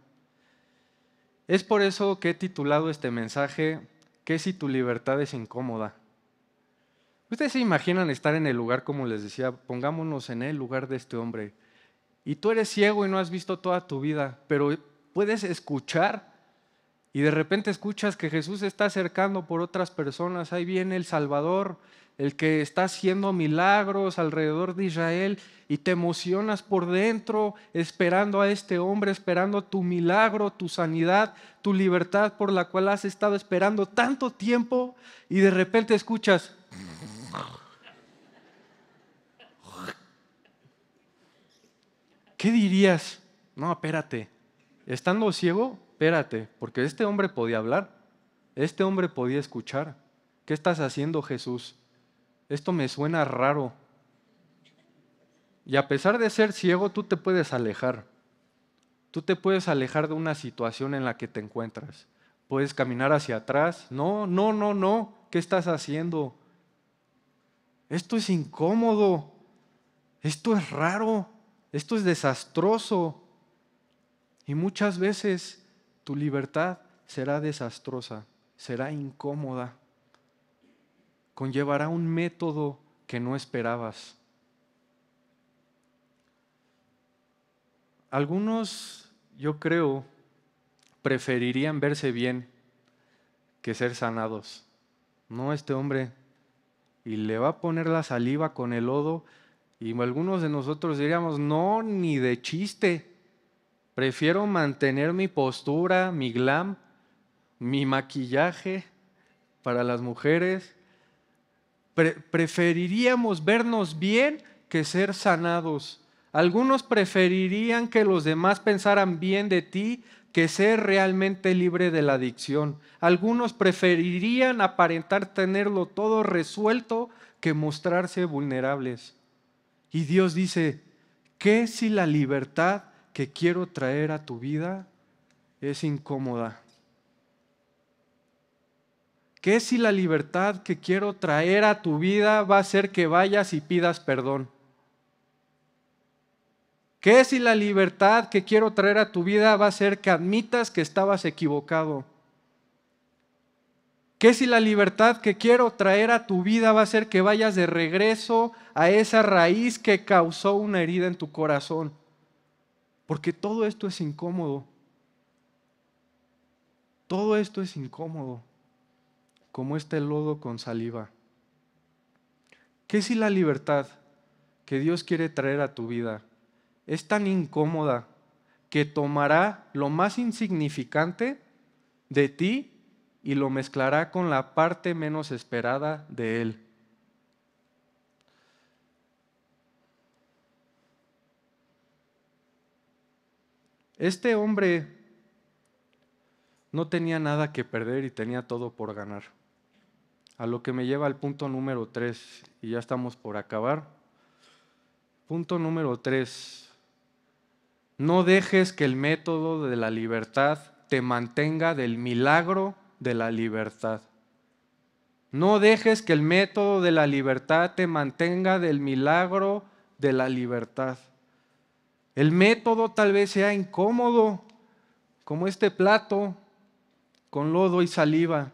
Es por eso que he titulado este mensaje, ¿qué si tu libertad es incómoda? Ustedes se imaginan estar en el lugar, como les decía, pongámonos en el lugar de este hombre. Y tú eres ciego y no has visto toda tu vida, pero puedes escuchar y de repente escuchas que Jesús está acercando por otras personas, ahí viene el Salvador, el que está haciendo milagros alrededor de Israel y te emocionas por dentro esperando a este hombre, esperando tu milagro, tu sanidad, tu libertad por la cual has estado esperando tanto tiempo y de repente escuchas... ¿Qué dirías? No, espérate. Estando ciego, espérate, porque este hombre podía hablar, este hombre podía escuchar. ¿Qué estás haciendo, Jesús? esto me suena raro. Y a pesar de ser ciego, tú te puedes alejar. Tú te puedes alejar de una situación en la que te encuentras. Puedes caminar hacia atrás. No, no, no, no. ¿Qué estás haciendo? Esto es incómodo. Esto es raro. Esto es desastroso. Y muchas veces tu libertad será desastrosa, será incómoda conllevará un método que no esperabas. Algunos, yo creo, preferirían verse bien que ser sanados. No este hombre. Y le va a poner la saliva con el lodo y algunos de nosotros diríamos, no, ni de chiste. Prefiero mantener mi postura, mi glam, mi maquillaje para las mujeres, preferiríamos vernos bien que ser sanados. Algunos preferirían que los demás pensaran bien de ti que ser realmente libre de la adicción. Algunos preferirían aparentar tenerlo todo resuelto que mostrarse vulnerables. Y Dios dice, ¿qué si la libertad que quiero traer a tu vida es incómoda? ¿Qué si la libertad que quiero traer a tu vida va a ser que vayas y pidas perdón? ¿Qué si la libertad que quiero traer a tu vida va a ser que admitas que estabas equivocado? ¿Qué si la libertad que quiero traer a tu vida va a ser que vayas de regreso a esa raíz que causó una herida en tu corazón? Porque todo esto es incómodo. Todo esto es incómodo como este lodo con saliva. ¿Qué si la libertad que Dios quiere traer a tu vida es tan incómoda que tomará lo más insignificante de ti y lo mezclará con la parte menos esperada de Él? Este hombre no tenía nada que perder y tenía todo por ganar. A lo que me lleva al punto número 3, y ya estamos por acabar. Punto número 3. No dejes que el método de la libertad te mantenga del milagro de la libertad. No dejes que el método de la libertad te mantenga del milagro de la libertad. El método tal vez sea incómodo, como este plato con lodo y saliva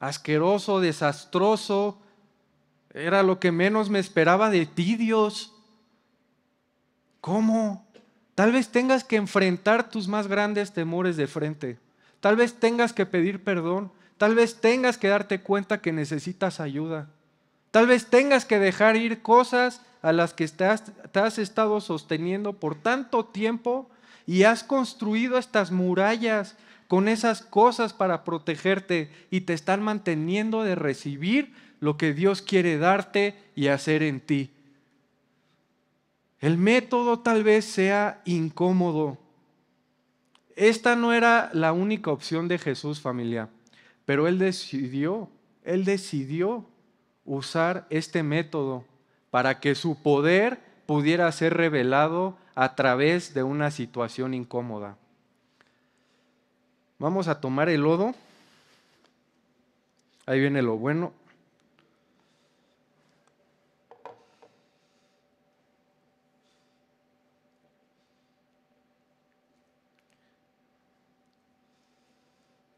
asqueroso, desastroso. Era lo que menos me esperaba de ti, Dios. ¿Cómo? Tal vez tengas que enfrentar tus más grandes temores de frente. Tal vez tengas que pedir perdón. Tal vez tengas que darte cuenta que necesitas ayuda. Tal vez tengas que dejar ir cosas a las que te has, has estado sosteniendo por tanto tiempo y has construido estas murallas con esas cosas para protegerte y te están manteniendo de recibir lo que Dios quiere darte y hacer en ti. El método tal vez sea incómodo. Esta no era la única opción de Jesús familia, pero él decidió, él decidió usar este método para que su poder pudiera ser revelado a través de una situación incómoda. Vamos a tomar el lodo. Ahí viene lo bueno.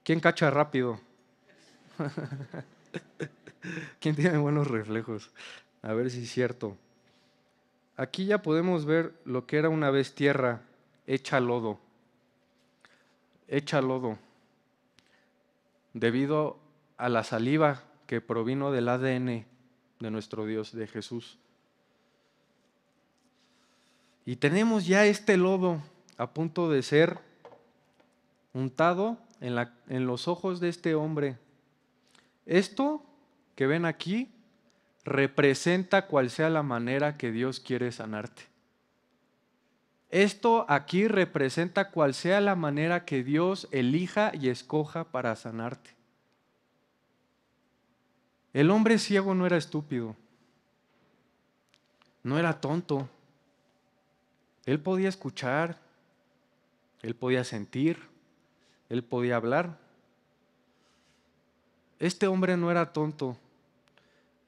¿Quién cacha rápido? ¿Quién tiene buenos reflejos? A ver si es cierto. Aquí ya podemos ver lo que era una vez tierra hecha lodo hecha lodo. Debido a la saliva que provino del ADN de nuestro Dios, de Jesús. Y tenemos ya este lodo a punto de ser untado en, la, en los ojos de este hombre. Esto que ven aquí representa cual sea la manera que Dios quiere sanarte. Esto aquí representa cual sea la manera que Dios elija y escoja para sanarte. El hombre ciego no era estúpido, no era tonto. Él podía escuchar, él podía sentir, él podía hablar. Este hombre no era tonto,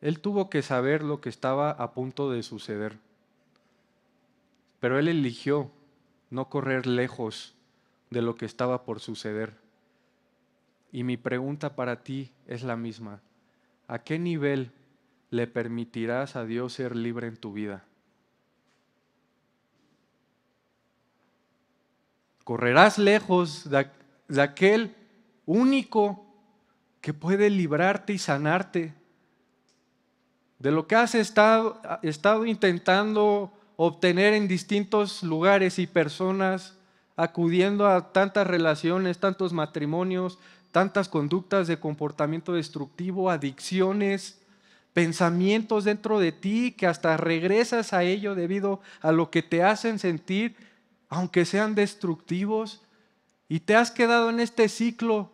él tuvo que saber lo que estaba a punto de suceder. Pero él eligió no correr lejos de lo que estaba por suceder. Y mi pregunta para ti es la misma. ¿A qué nivel le permitirás a Dios ser libre en tu vida? Correrás lejos de, aquel único que puede librarte y sanarte de lo que has estado intentando obtener en distintos lugares y personas, acudiendo a tantas relaciones, tantos matrimonios, tantas conductas de comportamiento destructivo, adicciones, pensamientos dentro de ti que hasta regresas a ello debido a lo que te hacen sentir, aunque sean destructivos, y te has quedado en este ciclo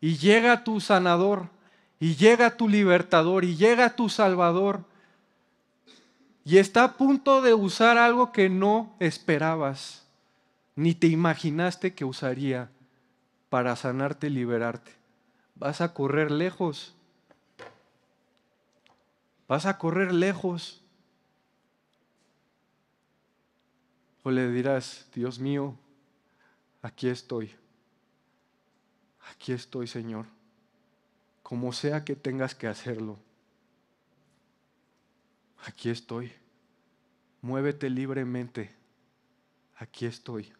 y llega tu sanador, y llega tu libertador, y llega tu salvador, y está a punto de usar algo que no esperabas, ni te imaginaste que usaría para sanarte y liberarte. Vas a correr lejos. Vas a correr lejos. O le dirás, Dios mío, aquí estoy. Aquí estoy, Señor. Como sea que tengas que hacerlo. Aquí estoy. Muévete libremente. Aquí estoy.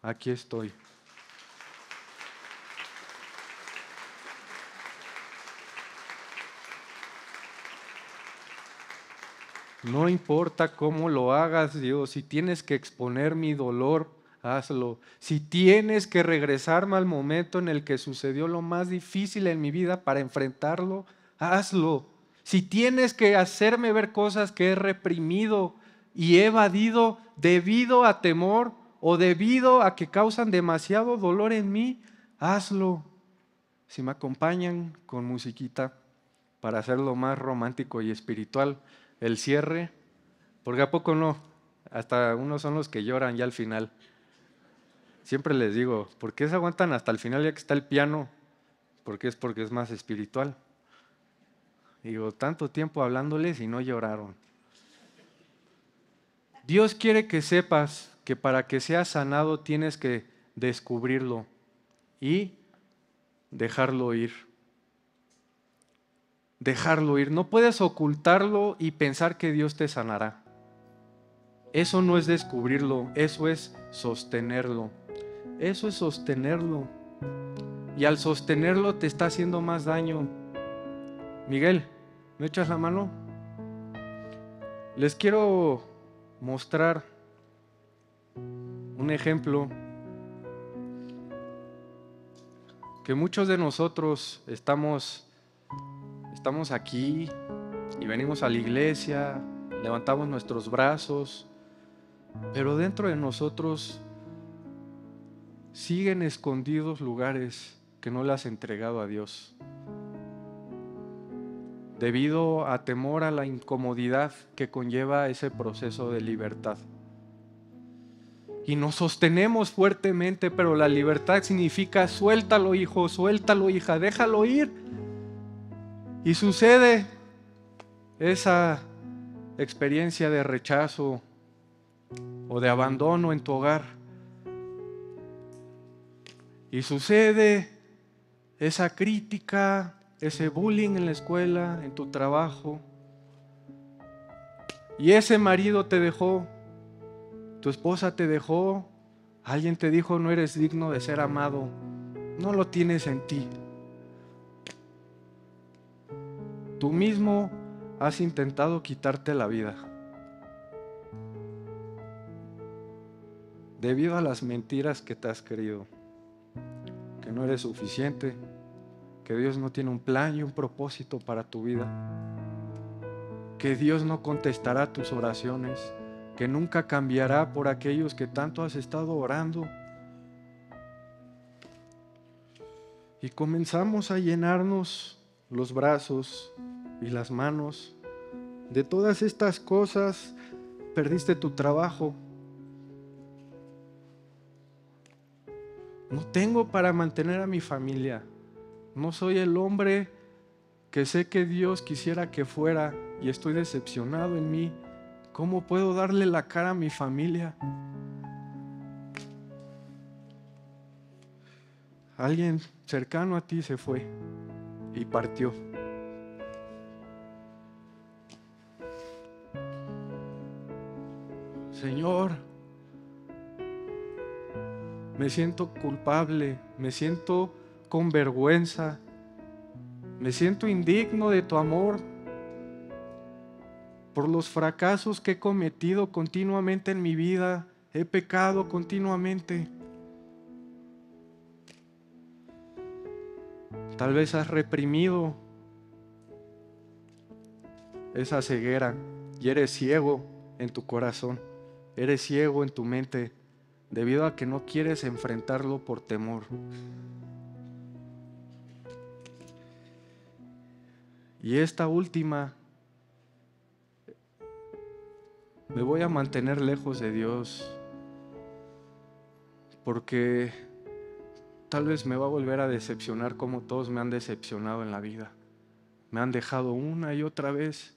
Aquí estoy. No importa cómo lo hagas, Dios, si tienes que exponer mi dolor, hazlo. Si tienes que regresarme al momento en el que sucedió lo más difícil en mi vida para enfrentarlo, hazlo si tienes que hacerme ver cosas que he reprimido y he evadido debido a temor o debido a que causan demasiado dolor en mí, hazlo. Si me acompañan con musiquita para hacerlo más romántico y espiritual, el cierre, porque a poco no, hasta unos son los que lloran ya al final. Siempre les digo, ¿por qué se aguantan hasta el final ya que está el piano? Porque es porque es más espiritual. Digo, tanto tiempo hablándoles y no lloraron. Dios quiere que sepas que para que seas sanado tienes que descubrirlo y dejarlo ir. Dejarlo ir. No puedes ocultarlo y pensar que Dios te sanará. Eso no es descubrirlo, eso es sostenerlo. Eso es sostenerlo. Y al sostenerlo te está haciendo más daño. Miguel, ¿Me echas la mano? Les quiero mostrar un ejemplo que muchos de nosotros estamos, estamos aquí y venimos a la iglesia, levantamos nuestros brazos, pero dentro de nosotros siguen escondidos lugares que no le has entregado a Dios debido a temor a la incomodidad que conlleva ese proceso de libertad. Y nos sostenemos fuertemente, pero la libertad significa suéltalo hijo, suéltalo hija, déjalo ir. Y sucede esa experiencia de rechazo o de abandono en tu hogar. Y sucede esa crítica ese bullying en la escuela, en tu trabajo, y ese marido te dejó, tu esposa te dejó, alguien te dijo no eres digno de ser amado, no lo tienes en ti. Tú mismo has intentado quitarte la vida. Debido a las mentiras que te has creído, que no eres suficiente, que Dios no tiene un plan y un propósito para tu vida, que Dios no contestará tus oraciones, que nunca cambiará por aquellos que tanto has estado orando. Y comenzamos a llenarnos los brazos y las manos de todas estas cosas. Perdiste tu trabajo. No tengo para mantener a mi familia. No soy el hombre que sé que Dios quisiera que fuera y estoy decepcionado en mí. ¿Cómo puedo darle la cara a mi familia? Alguien cercano a ti se fue y partió. Señor, me siento culpable, me siento con vergüenza. Me siento indigno de tu amor por los fracasos que he cometido continuamente en mi vida. He pecado continuamente. Tal vez has reprimido esa ceguera y eres ciego en tu corazón, eres ciego en tu mente, debido a que no quieres enfrentarlo por temor. Y esta última, me voy a mantener lejos de Dios porque tal vez me va a volver a decepcionar como todos me han decepcionado en la vida. Me han dejado una y otra vez.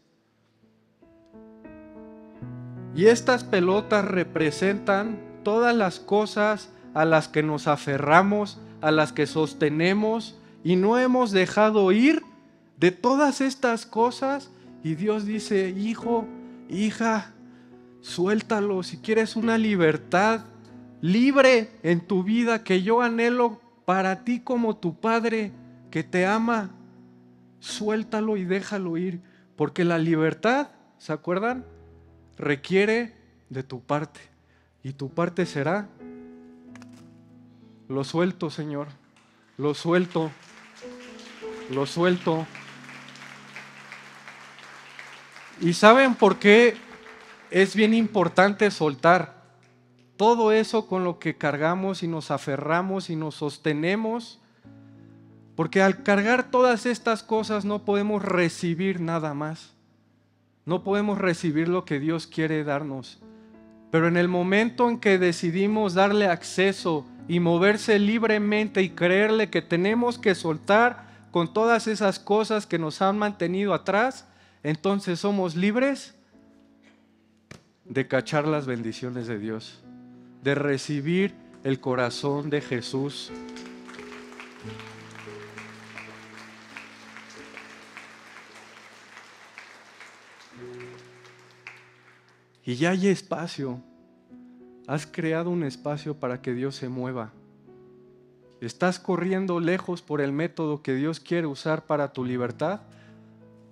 Y estas pelotas representan todas las cosas a las que nos aferramos, a las que sostenemos y no hemos dejado ir de todas estas cosas y Dios dice, hijo, hija, suéltalo, si quieres una libertad libre en tu vida que yo anhelo para ti como tu Padre que te ama, suéltalo y déjalo ir, porque la libertad, ¿se acuerdan? Requiere de tu parte y tu parte será, lo suelto Señor, lo suelto, lo suelto. ¿Y saben por qué es bien importante soltar todo eso con lo que cargamos y nos aferramos y nos sostenemos? Porque al cargar todas estas cosas no podemos recibir nada más. No podemos recibir lo que Dios quiere darnos. Pero en el momento en que decidimos darle acceso y moverse libremente y creerle que tenemos que soltar con todas esas cosas que nos han mantenido atrás, entonces somos libres de cachar las bendiciones de Dios, de recibir el corazón de Jesús. Y ya hay espacio. Has creado un espacio para que Dios se mueva. Estás corriendo lejos por el método que Dios quiere usar para tu libertad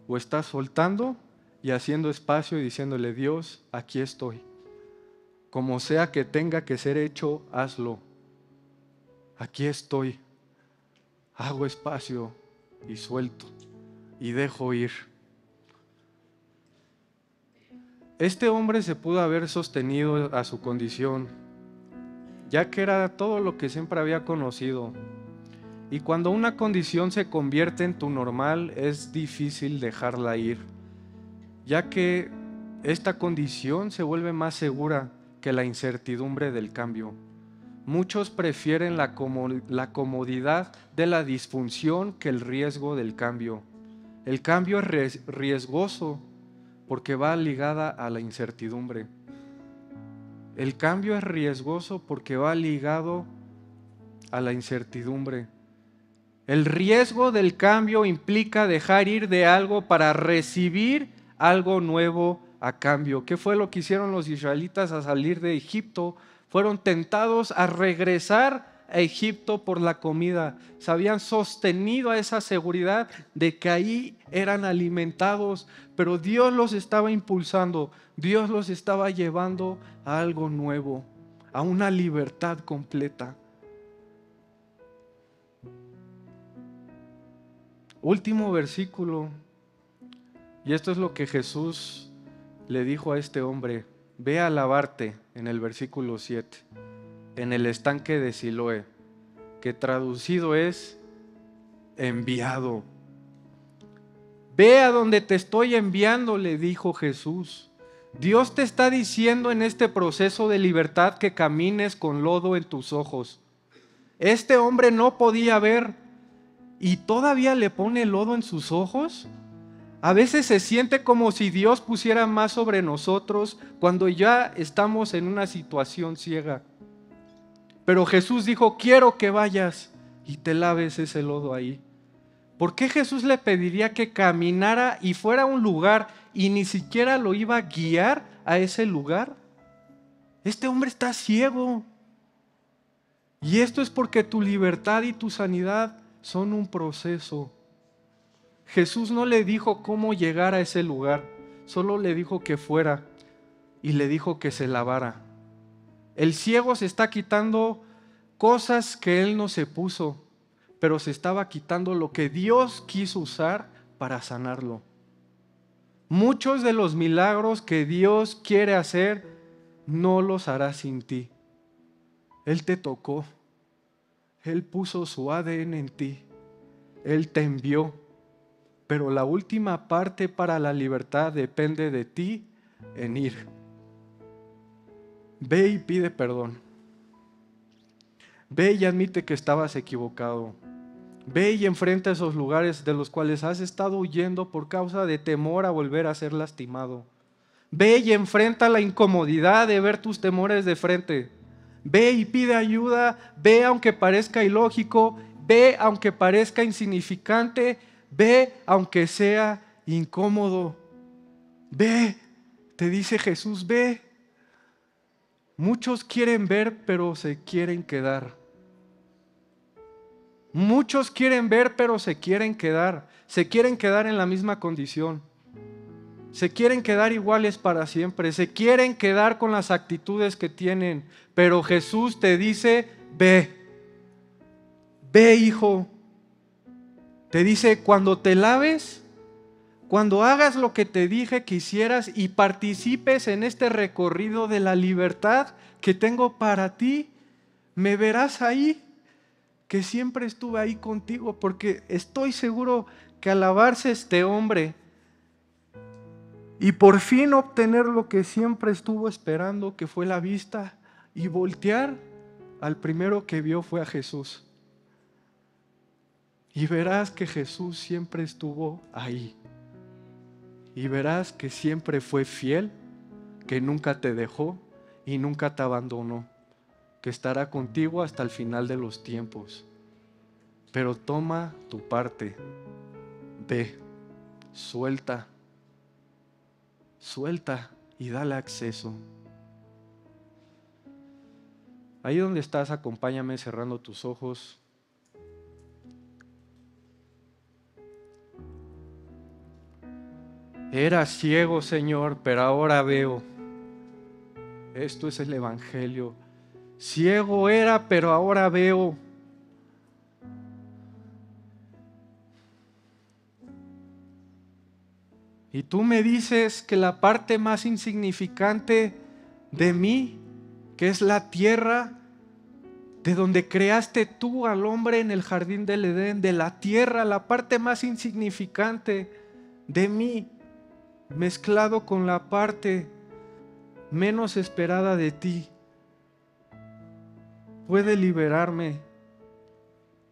o estás soltando y haciendo espacio y diciéndole, Dios, aquí estoy. Como sea que tenga que ser hecho, hazlo. Aquí estoy. Hago espacio y suelto y dejo ir. Este hombre se pudo haber sostenido a su condición, ya que era todo lo que siempre había conocido, y cuando una condición se convierte en tu normal, es difícil dejarla ir, ya que esta condición se vuelve más segura que la incertidumbre del cambio. Muchos prefieren la, comodidad de la disfunción que el riesgo del cambio. El cambio es riesgoso porque va ligada a la incertidumbre. El cambio es riesgoso porque va ligado a la incertidumbre. El riesgo del cambio implica dejar ir de algo para recibir algo nuevo a cambio. ¿Qué fue lo que hicieron los israelitas a salir de Egipto? Fueron tentados a regresar a Egipto por la comida. Se habían sostenido a esa seguridad de que ahí eran alimentados, pero Dios los estaba impulsando, Dios los estaba llevando a algo nuevo, a una libertad completa. Último versículo. Y esto es lo que Jesús le dijo a este hombre. Ve a lavarte en el versículo 7, en el estanque de Siloé, que traducido es enviado. Ve a donde te estoy enviando, le dijo Jesús. Dios te está diciendo en este proceso de libertad que camines con lodo en tus ojos. Este hombre no podía ver, y todavía le pone lodo en sus ojos? A veces se siente como si Dios pusiera más sobre nosotros cuando ya estamos en una situación ciega. Pero Jesús dijo, quiero que vayas y te laves ese lodo ahí. ¿Por qué Jesús le pediría que caminara y fuera a un lugar y ni siquiera lo iba a guiar a ese lugar? Este hombre está ciego. Y esto es porque tu libertad y tu sanidad son un proceso. Jesús no le dijo cómo llegar a ese lugar, solo le dijo que fuera y le dijo que se lavara. El ciego se está quitando cosas que él no se puso, pero se estaba quitando lo que Dios quiso usar para sanarlo. Muchos de los milagros que Dios quiere hacer, no los hará sin ti. Él te tocó. Él puso su ADN en ti. Él te envió. Pero la última parte para la libertad depende de ti en ir. Ve y pide perdón. Ve y admite que estabas equivocado. Ve y enfrenta esos lugares de los cuales has estado huyendo por causa de temor a volver a ser lastimado. Ve y enfrenta la incomodidad de ver tus temores de frente. Ve y pide ayuda, ve aunque parezca ilógico, ve aunque parezca insignificante, ve aunque sea incómodo. Ve, te dice Jesús, ve. Muchos quieren ver, pero se quieren quedar. Muchos quieren ver, pero se quieren quedar. Se quieren quedar en la misma condición se quieren quedar iguales para siempre, se quieren quedar con las actitudes que tienen, pero Jesús te dice, ve, ve hijo, te dice, cuando te laves, cuando hagas lo que te dije que hicieras y participes en este recorrido de la libertad que tengo para ti, me verás ahí, que siempre estuve ahí contigo, porque estoy seguro que al lavarse este hombre, y por fin obtener lo que siempre estuvo esperando, que fue la vista, y voltear al primero que vio fue a Jesús. Y verás que Jesús siempre estuvo ahí. Y verás que siempre fue fiel, que nunca te dejó y nunca te abandonó, que estará contigo hasta el final de los tiempos. Pero toma tu parte, ve, suelta suelta y dale acceso. Ahí donde estás, acompáñame cerrando tus ojos. Era ciego, Señor, pero ahora veo. Esto es el Evangelio. Ciego era, pero ahora veo. Y tú me dices que la parte más insignificante de mí, que es la tierra, de donde creaste tú al hombre en el jardín del Edén, de la tierra, la parte más insignificante de mí, mezclado con la parte menos esperada de ti, puede liberarme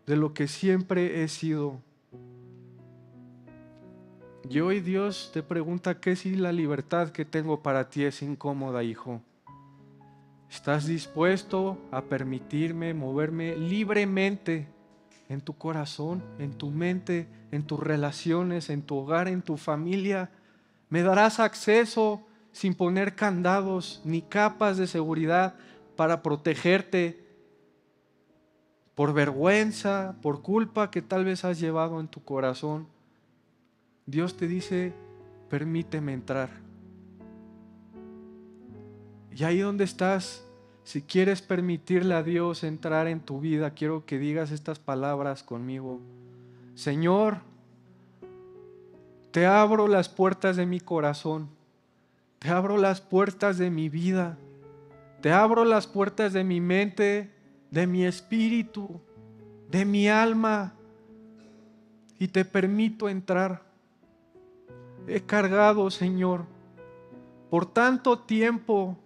de lo que siempre he sido. Y hoy Dios te pregunta qué si la libertad que tengo para ti es incómoda, hijo. ¿Estás dispuesto a permitirme moverme libremente en tu corazón, en tu mente, en tus relaciones, en tu hogar, en tu familia? ¿Me darás acceso sin poner candados ni capas de seguridad para protegerte por vergüenza, por culpa que tal vez has llevado en tu corazón? Dios te dice, permíteme entrar. Y ahí donde estás, si quieres permitirle a Dios entrar en tu vida, quiero que digas estas palabras conmigo. Señor, te abro las puertas de mi corazón, te abro las puertas de mi vida, te abro las puertas de mi mente, de mi espíritu, de mi alma, y te permito entrar he cargado, Señor, por tanto tiempo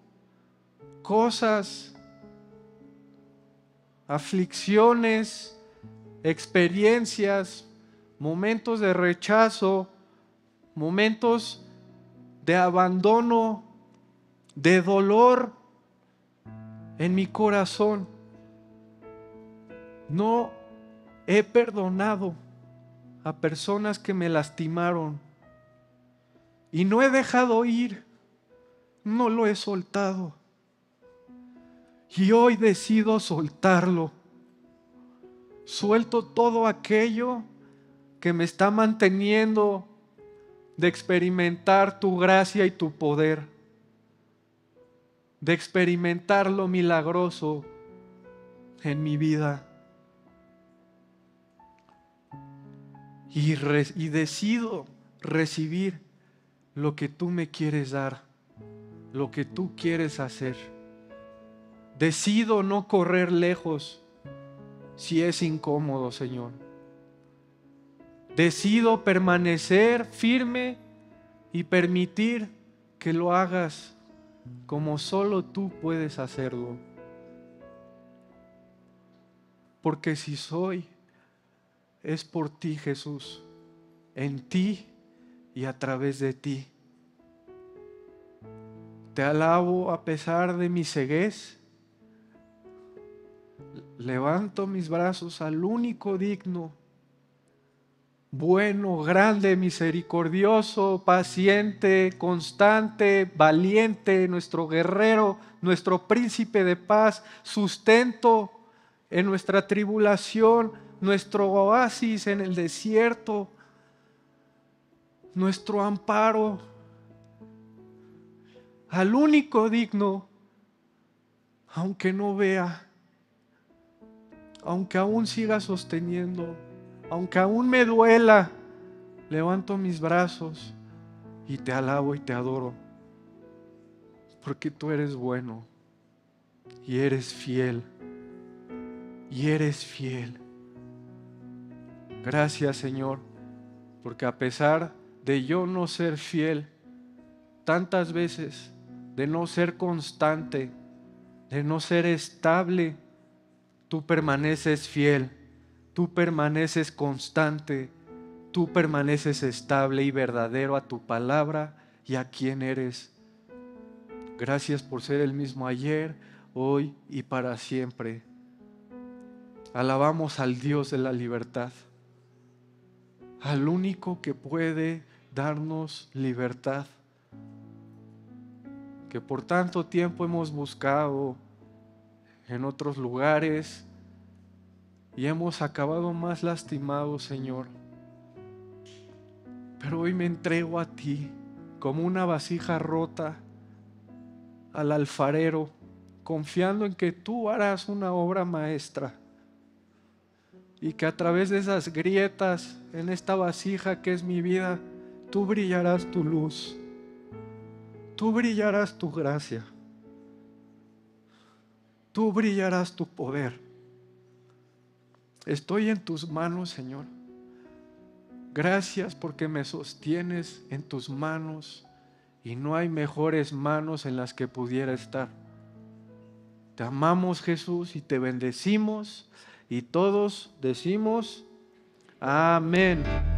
cosas, aflicciones, experiencias, momentos de rechazo, momentos de abandono, de dolor en mi corazón. No he perdonado a personas que me lastimaron y no he dejado ir, no lo he soltado. Y hoy decido soltarlo. Suelto todo aquello que me está manteniendo de experimentar tu gracia y tu poder, de experimentar lo milagroso en mi vida. Y, y decido recibir lo que tú me quieres dar, lo que tú quieres hacer. Decido no correr lejos si es incómodo, Señor. Decido permanecer firme y permitir que lo hagas como solo tú puedes hacerlo. Porque si soy, es por ti, Jesús. En ti y a través de ti. Te alabo a pesar de mi ceguez. Levanto mis brazos al único digno, bueno, grande, misericordioso, paciente, constante, valiente, nuestro guerrero, nuestro príncipe de paz, sustento en nuestra tribulación, nuestro oasis en el desierto, nuestro amparo, al único digno, aunque no vea, aunque aún siga sosteniendo, aunque aún me duela, levanto mis brazos y te alabo y te adoro, porque tú eres bueno y eres fiel, y eres fiel. Gracias Señor, porque a pesar de yo no ser fiel tantas veces, de no ser constante, de no ser estable, tú permaneces fiel, tú permaneces constante, tú permaneces estable y verdadero a tu palabra y a quien eres. Gracias por ser el mismo ayer, hoy y para siempre. Alabamos al Dios de la libertad, al único que puede darnos libertad, que por tanto tiempo hemos buscado en otros lugares y hemos acabado más lastimados, Señor. Pero hoy me entrego a ti como una vasija rota al alfarero, confiando en que tú harás una obra maestra y que a través de esas grietas en esta vasija que es mi vida, tú brillarás tu luz, tú brillarás tu gracia, tú brillarás tu poder. Estoy en tus manos, Señor. Gracias porque me sostienes en tus manos y no hay mejores manos en las que pudiera estar. Te amamos Jesús y te bendecimos y todos decimos, amén.